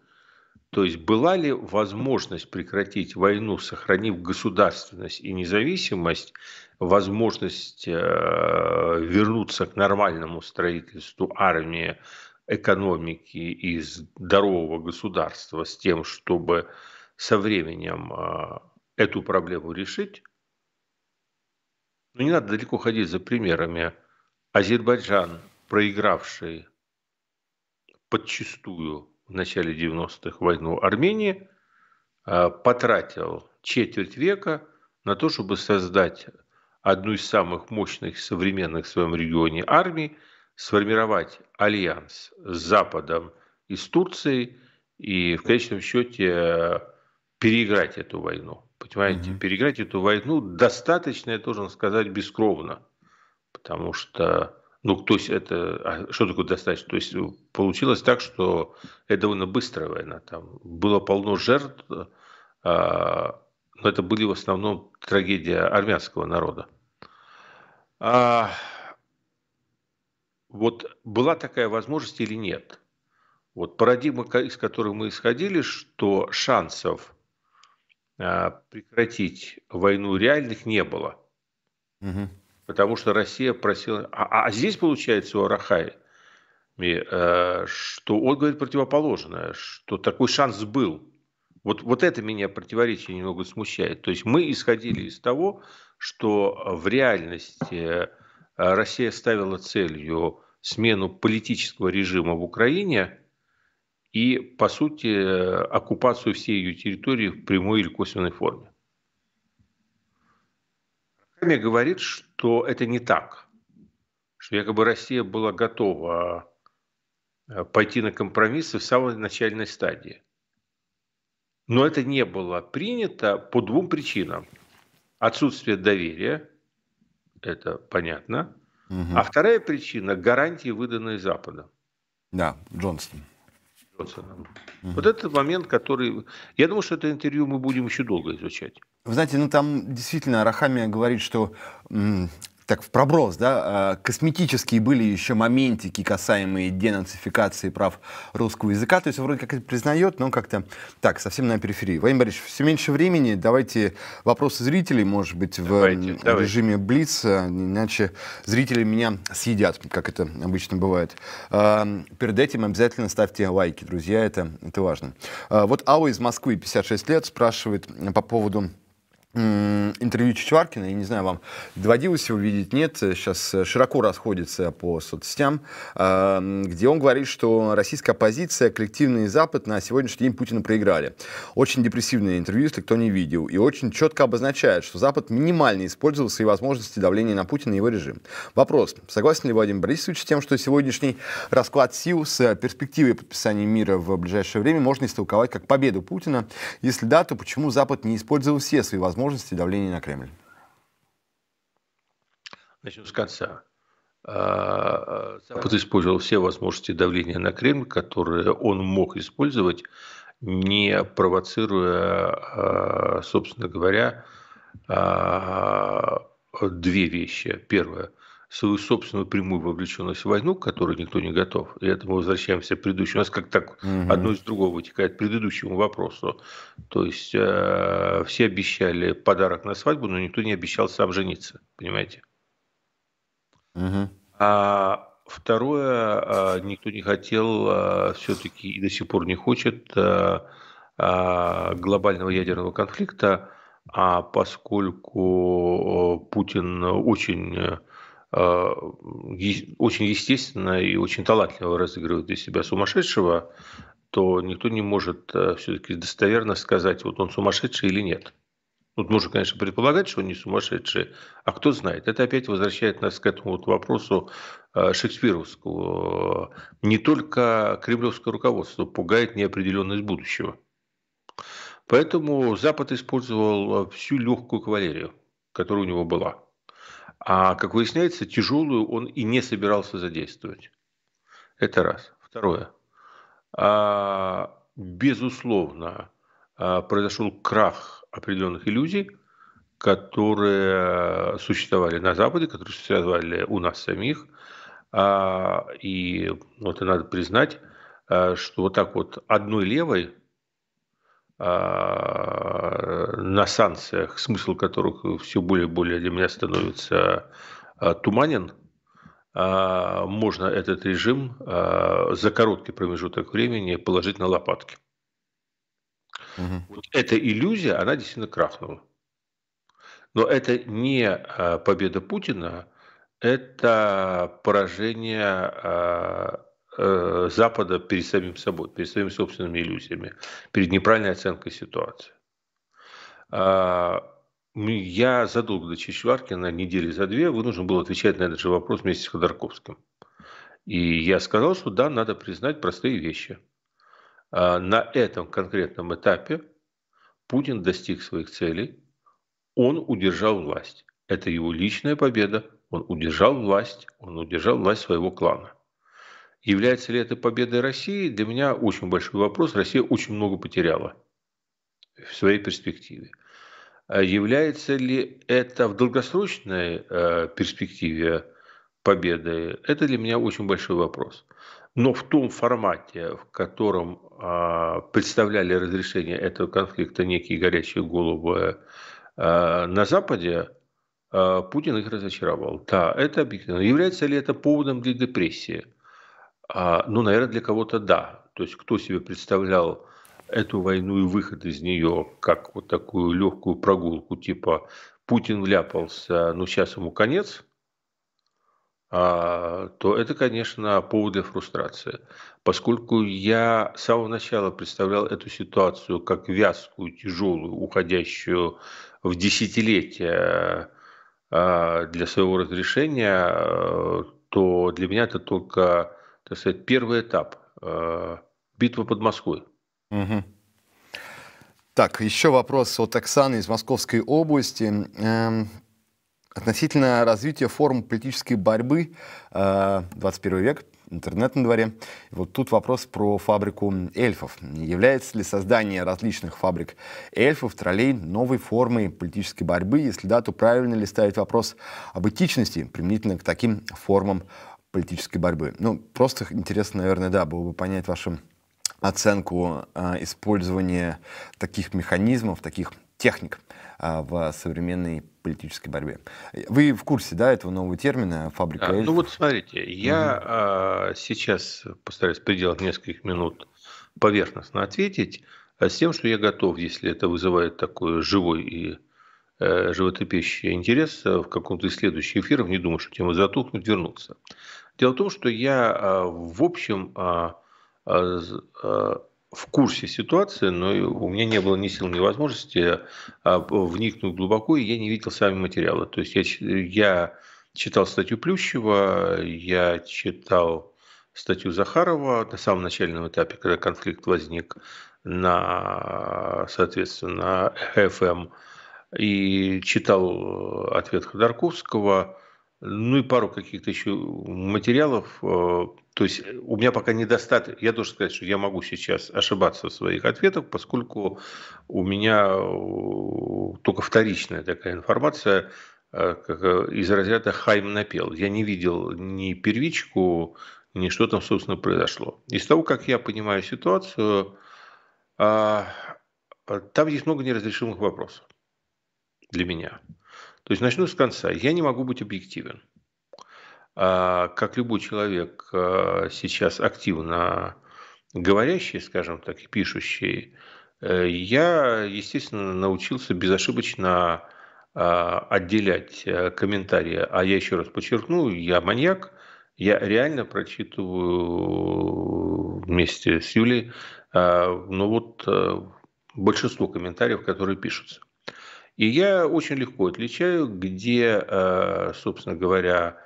То есть была ли возможность прекратить войну, сохранив государственность и независимость, возможность э, вернуться к нормальному строительству армии, экономики и здорового государства с тем, чтобы со временем э, эту проблему решить? Ну, не надо далеко ходить за примерами. Азербайджан, проигравшей подчастую в начале 90-х войну Армении, э, потратил четверть века на то, чтобы создать одну из самых мощных современных в своем регионе армий, сформировать альянс с Западом и с Турцией и в конечном счете переиграть эту войну. Понимаете, mm переиграть эту войну достаточно, я должен сказать, бескровно, потому что ну, то есть это... А что такое достаточно? То есть получилось так, что это довольно быстрая война. Там было полно жертв, а, но это были в основном трагедия армянского народа. А, вот была такая возможность или нет? Вот парадигма, из которой мы исходили, что шансов а, прекратить войну реальных не было. Угу потому что Россия просила... А, а, а здесь получается у Арахай, э, что он говорит противоположное, что такой шанс был. Вот, вот это меня противоречие немного смущает. То есть мы исходили из того, что в реальности э, Россия ставила целью смену политического режима в Украине и, по сути, э, оккупацию всей ее территории в прямой или косвенной форме. Хами говорит, что что это не так, что якобы Россия была готова э, пойти на компромиссы в самой начальной стадии. Но это не было принято по двум причинам. Отсутствие доверия, это понятно. Угу. А вторая причина – гарантии, выданные Западом. Да, Джонсон. Джонсоном. Угу. Вот этот момент, который... Я думаю, что это интервью мы будем еще долго изучать. Вы знаете, ну там действительно Рахами говорит, что так в проброс, да, а, косметические были еще моментики, касаемые денацификации прав русского языка, то есть вроде как это признает, но как-то так, совсем на периферии. Владимир Борисович, все меньше времени, давайте вопросы зрителей, может быть, давайте, в давайте. режиме Блиц, а, иначе зрители меня съедят, как это обычно бывает. А, перед этим обязательно ставьте лайки, друзья, это, это важно. Вот Алла из Москвы, 56 лет, спрашивает по поводу интервью Чичваркина, я не знаю, вам доводилось его видеть, нет, сейчас э, широко расходится по соцсетям, а, где он говорит, что российская оппозиция, коллективный Запад на сегодняшний день Путина проиграли. Очень депрессивное интервью, если кто не видел, и очень четко обозначает, что Запад минимально использовал свои возможности давления на Путина и его режим. Вопрос, согласен ли Владимир Борисович с тем, что сегодняшний расклад сил с э, перспективой подписания мира в ближайшее время можно истолковать как победу Путина? Если да, то почему Запад не использовал все свои возможности возможности давления на Кремль? Начнем с конца. Запад использовал все возможности давления на Кремль, которые он мог использовать, не провоцируя, а, собственно говоря, а, две вещи. Первое – свою собственную прямую вовлеченность в войну, к которой никто не готов. И это мы возвращаемся к предыдущему. У нас как так угу. одно из другого вытекает к предыдущему вопросу. То есть э, все обещали подарок на свадьбу, но никто не обещал сам жениться, понимаете? Угу. А второе, э, никто не хотел, э, все-таки и до сих пор не хочет э, э, глобального ядерного конфликта, а поскольку э, Путин очень э, Э, очень естественно и очень талантливо разыгрывает из себя сумасшедшего, то никто не может э, все-таки достоверно сказать, вот он сумасшедший или нет. Вот можно, конечно, предполагать, что он не сумасшедший, а кто знает. Это опять возвращает нас к этому вот вопросу э, шекспировского. Не только кремлевское руководство пугает неопределенность будущего. Поэтому Запад использовал всю легкую кавалерию, которая у него была – а, как выясняется, тяжелую он и не собирался задействовать. Это раз. Второе. А, безусловно, а, произошел крах определенных иллюзий, которые существовали на Западе, которые существовали у нас самих. А, и вот и надо признать, а, что вот так вот одной левой а, на санкциях, смысл которых все более и более для меня становится а, туманен, а, можно этот режим за короткий промежуток времени положить на лопатки. Угу. Вот эта иллюзия, она действительно крахнула. Но это не победа Путина, это поражение Э, Запада перед самим собой, перед своими собственными иллюзиями, перед неправильной оценкой ситуации. А, я задолго до Чичваркина, недели за две, вынужден был отвечать на этот же вопрос вместе с Ходорковским. И я сказал, что да, надо признать простые вещи. А, на этом конкретном этапе Путин достиг своих целей, он удержал власть. Это его личная победа, он удержал власть, он удержал власть своего клана. Является ли это победой России? Для меня очень большой вопрос. Россия очень много потеряла в своей перспективе. А является ли это в долгосрочной э, перспективе победы? Это для меня очень большой вопрос. Но в том формате, в котором э, представляли разрешение этого конфликта некие горячие головы э, на Западе, Путин их разочаровал. Да, это объективно. Является ли это поводом для депрессии? А, ну, наверное, для кого-то да. То есть кто себе представлял эту войну и выход из нее как вот такую легкую прогулку, типа Путин вляпался, ну сейчас ему конец, а, то это, конечно, повод для фрустрации. Поскольку я с самого начала представлял эту ситуацию как вязкую, тяжелую, уходящую в десятилетия а, для своего разрешения, э, то для меня это только так сказать, первый этап э, – битва под Москвой. Угу. Так, еще вопрос от Оксаны из Московской области. Эм, относительно развития форм политической борьбы, э, 21 век, интернет на дворе. вот тут вопрос про фабрику эльфов. Является ли создание различных фабрик эльфов, троллей новой формой политической борьбы? Если да, то правильно ли ставить вопрос об этичности применительно к таким формам политической борьбы. Ну, просто интересно, наверное, да, было бы понять вашу оценку э, использования таких механизмов, таких техник э, в современной политической борьбе. Вы в курсе, да, этого нового термина фабрика? А, ну вот смотрите, я угу. э, сейчас постараюсь в пределах нескольких минут поверхностно ответить с тем, что я готов, если это вызывает такой живой и э, животопещущий интерес, в каком-то из следующих эфиров, не думаю, что тема затухнет, вернуться. Дело в том, что я а, в общем а, а, в курсе ситуации, но у меня не было ни сил, ни возможности вникнуть глубоко, и я не видел сами материалы. То есть я, я читал статью Плющева, я читал статью Захарова на самом начальном этапе, когда конфликт возник на, соответственно, ФМ, и читал э, ответ Ходорковского, ну и пару каких-то еще материалов. Э, то есть э, у меня пока недостаток. я должен сказать, что я могу сейчас ошибаться в своих ответах, поскольку у меня э, только вторичная такая информация из разряда Хайм напел. Я не видел ни первичку, ни что там, собственно, произошло. Из того, как я понимаю ситуацию, там есть много неразрешимых вопросов для меня. То есть начну с конца. Я не могу быть объективен. А, как любой человек а, сейчас активно говорящий, скажем так, и пишущий, э, я, естественно, научился безошибочно а, отделять э, комментарии. А я еще раз подчеркну, я маньяк, я реально прочитываю вместе с Юлей, ну вот э, большинство комментариев, которые пишутся. И я очень легко отличаю, где, э, собственно говоря,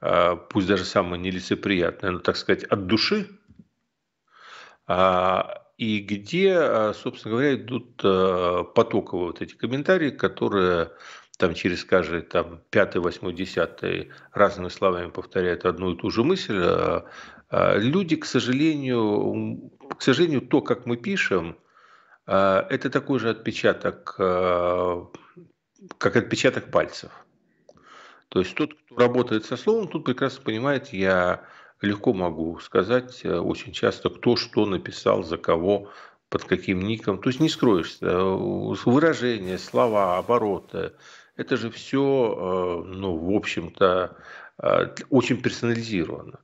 э, пусть даже самое нелицеприятное, но, так сказать, от души, а, и где, э, собственно говоря, идут потоковые вот эти комментарии, которые там через, скажем, там, пятый, восьмой, десятый разными словами повторяют одну и ту же мысль. Люди, к сожалению, к сожалению, то, как мы пишем, Э, это такой же отпечаток, э, как отпечаток пальцев. То есть тот, кто работает со словом, тут прекрасно понимает, я легко могу сказать э, очень часто, кто что написал, за кого, под каким ником. То есть не скроешься. Выражения, слова, обороты, это же все, ну, в общем-то, очень персонализировано.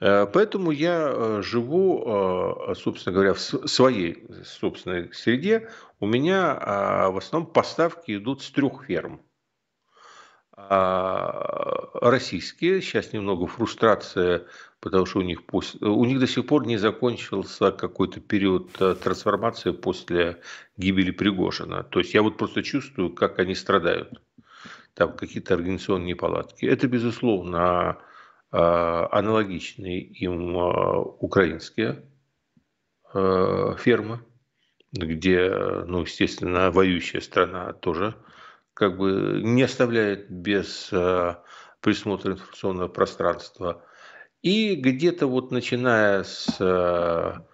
Э, поэтому я э, живу, э, собственно говоря, в своей собственной среде. У меня а, в основном поставки идут с трех ферм. А, российские, сейчас немного фрустрация, потому что у них, у них до сих пор не закончился какой-то период трансформации после гибели Пригожина. То есть я вот просто чувствую, как они страдают. Там какие-то организационные неполадки. Это, безусловно, а, аналогичные им а, украинские а, фермы, где, ну, естественно, воюющая страна тоже как бы не оставляет без присмотра информационного пространства. И где-то вот начиная с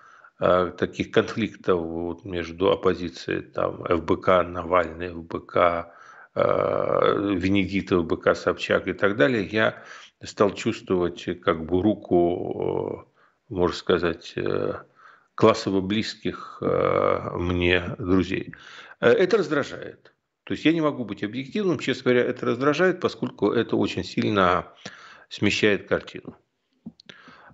таких конфликтов вот между оппозицией, там, ФБК, Навальный, ФБК, Венедитов, ФБК, Собчак и так далее, я стал чувствовать э, как бы руку, э, можно сказать, э, классово близких мне друзей. Это раздражает. То есть я не могу быть объективным, честно говоря, это раздражает, поскольку это очень сильно смещает картину.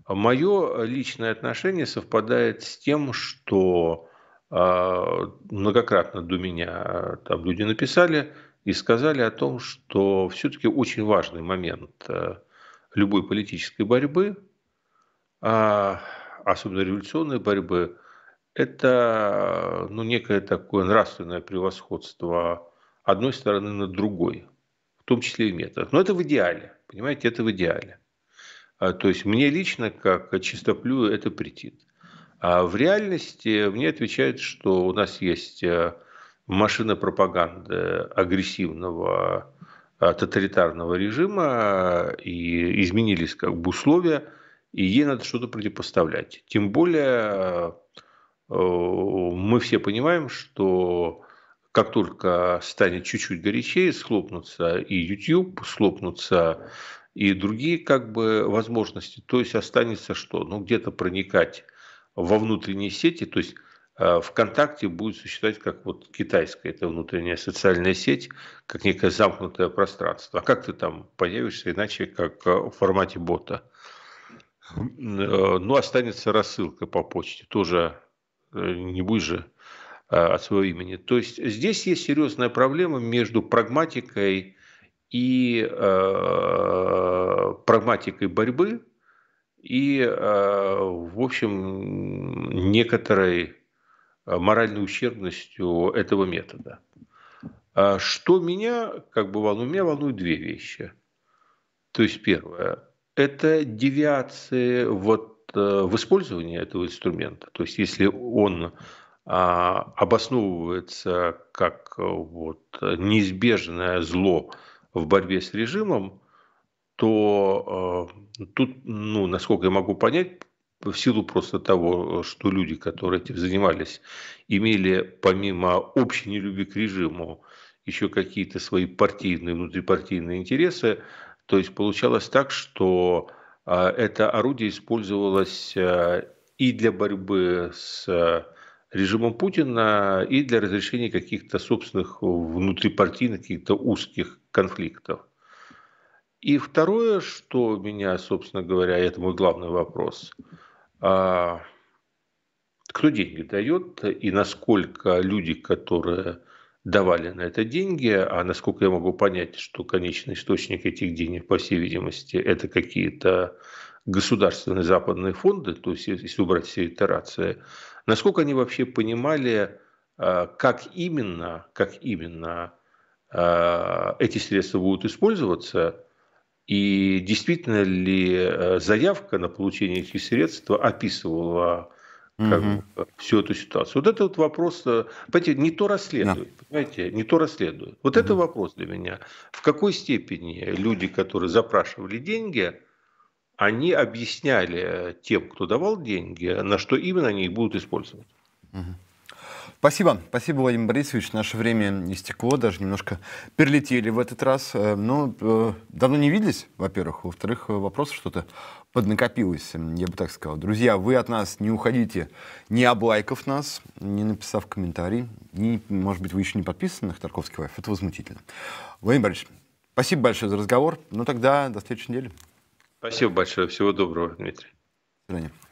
Мое личное отношение совпадает с тем, что а, многократно до меня там люди написали и сказали о том, что все-таки очень важный момент – любой политической борьбы, а особенно революционной борьбы, это ну, некое такое нравственное превосходство одной стороны над другой, в том числе и в методах. Но это в идеале, понимаете, это в идеале. А, то есть мне лично, как чистоплю, это претит. А в реальности мне отвечает, что у нас есть э, машина пропаганды агрессивного Э, тоталитарного режима, э, и изменились как бы условия, и ей надо что-то противопоставлять. Тем более э, мы все понимаем, что как только станет чуть-чуть горячее, схлопнутся и YouTube, схлопнутся и другие как бы возможности. То есть останется что? Ну, где-то проникать во внутренние сети, то есть Э, ВКонтакте будет существовать как вот китайская, это внутренняя социальная сеть, как некое замкнутое пространство. А как ты там появишься иначе, как э, в формате бота? Э, ну, останется рассылка по почте, тоже не будешь же от своего имени. То есть здесь есть серьезная проблема между прагматикой и э, прагматикой борьбы и, э, в общем, некоторой Э, моральной ущербностью этого метода. А что меня как бы волнует? Меня волнуют две вещи. То есть первое – это девиации вот э, в использовании этого инструмента. То есть если он а, обосновывается как вот неизбежное зло в борьбе с режимом, то э, тут, ну, насколько я могу понять, в силу просто того, э, что люди, которые этим занимались, имели помимо общей нелюбви к режиму еще какие-то свои партийные, внутрипартийные интересы, то есть получалось так, что а, это орудие использовалось э, и для борьбы с э, режимом Путина, и для разрешения каких-то собственных внутрипартийных, каких-то узких конфликтов. И второе, что меня, собственно говоря, это мой главный вопрос – а, кто деньги дает и насколько люди, которые давали на это деньги, а насколько я могу понять, что конечный источник этих денег, по всей видимости, это какие-то государственные западные фонды, то есть если убрать все итерации, насколько они вообще понимали, а, как именно, как именно а, эти средства будут использоваться – и действительно ли э, заявка на получение этих средств описывала как угу. всю эту ситуацию. Вот это вот вопрос, э, понимаете, не то расследует, да. понимаете, не то расследует. Вот угу. это вопрос для меня. В какой степени люди, которые запрашивали деньги, они объясняли тем, кто давал деньги, на что именно они их будут использовать? Угу. Спасибо. Спасибо, Владимир Борисович. Наше время истекло, даже немножко перелетели в этот раз. Э, Но ну, э, давно не виделись, во-первых. Во-вторых, э, вопросов что-то поднакопилось, я бы так сказал. Друзья, вы от нас не уходите, не облайков нас, не написав комментарий, не, может быть, вы еще не подписаны на Тарковский лайф. Это возмутительно. Владимир Борисович, спасибо большое за разговор. Ну тогда до следующей недели. Спасибо большое. Всего доброго, Дмитрий. До свидания.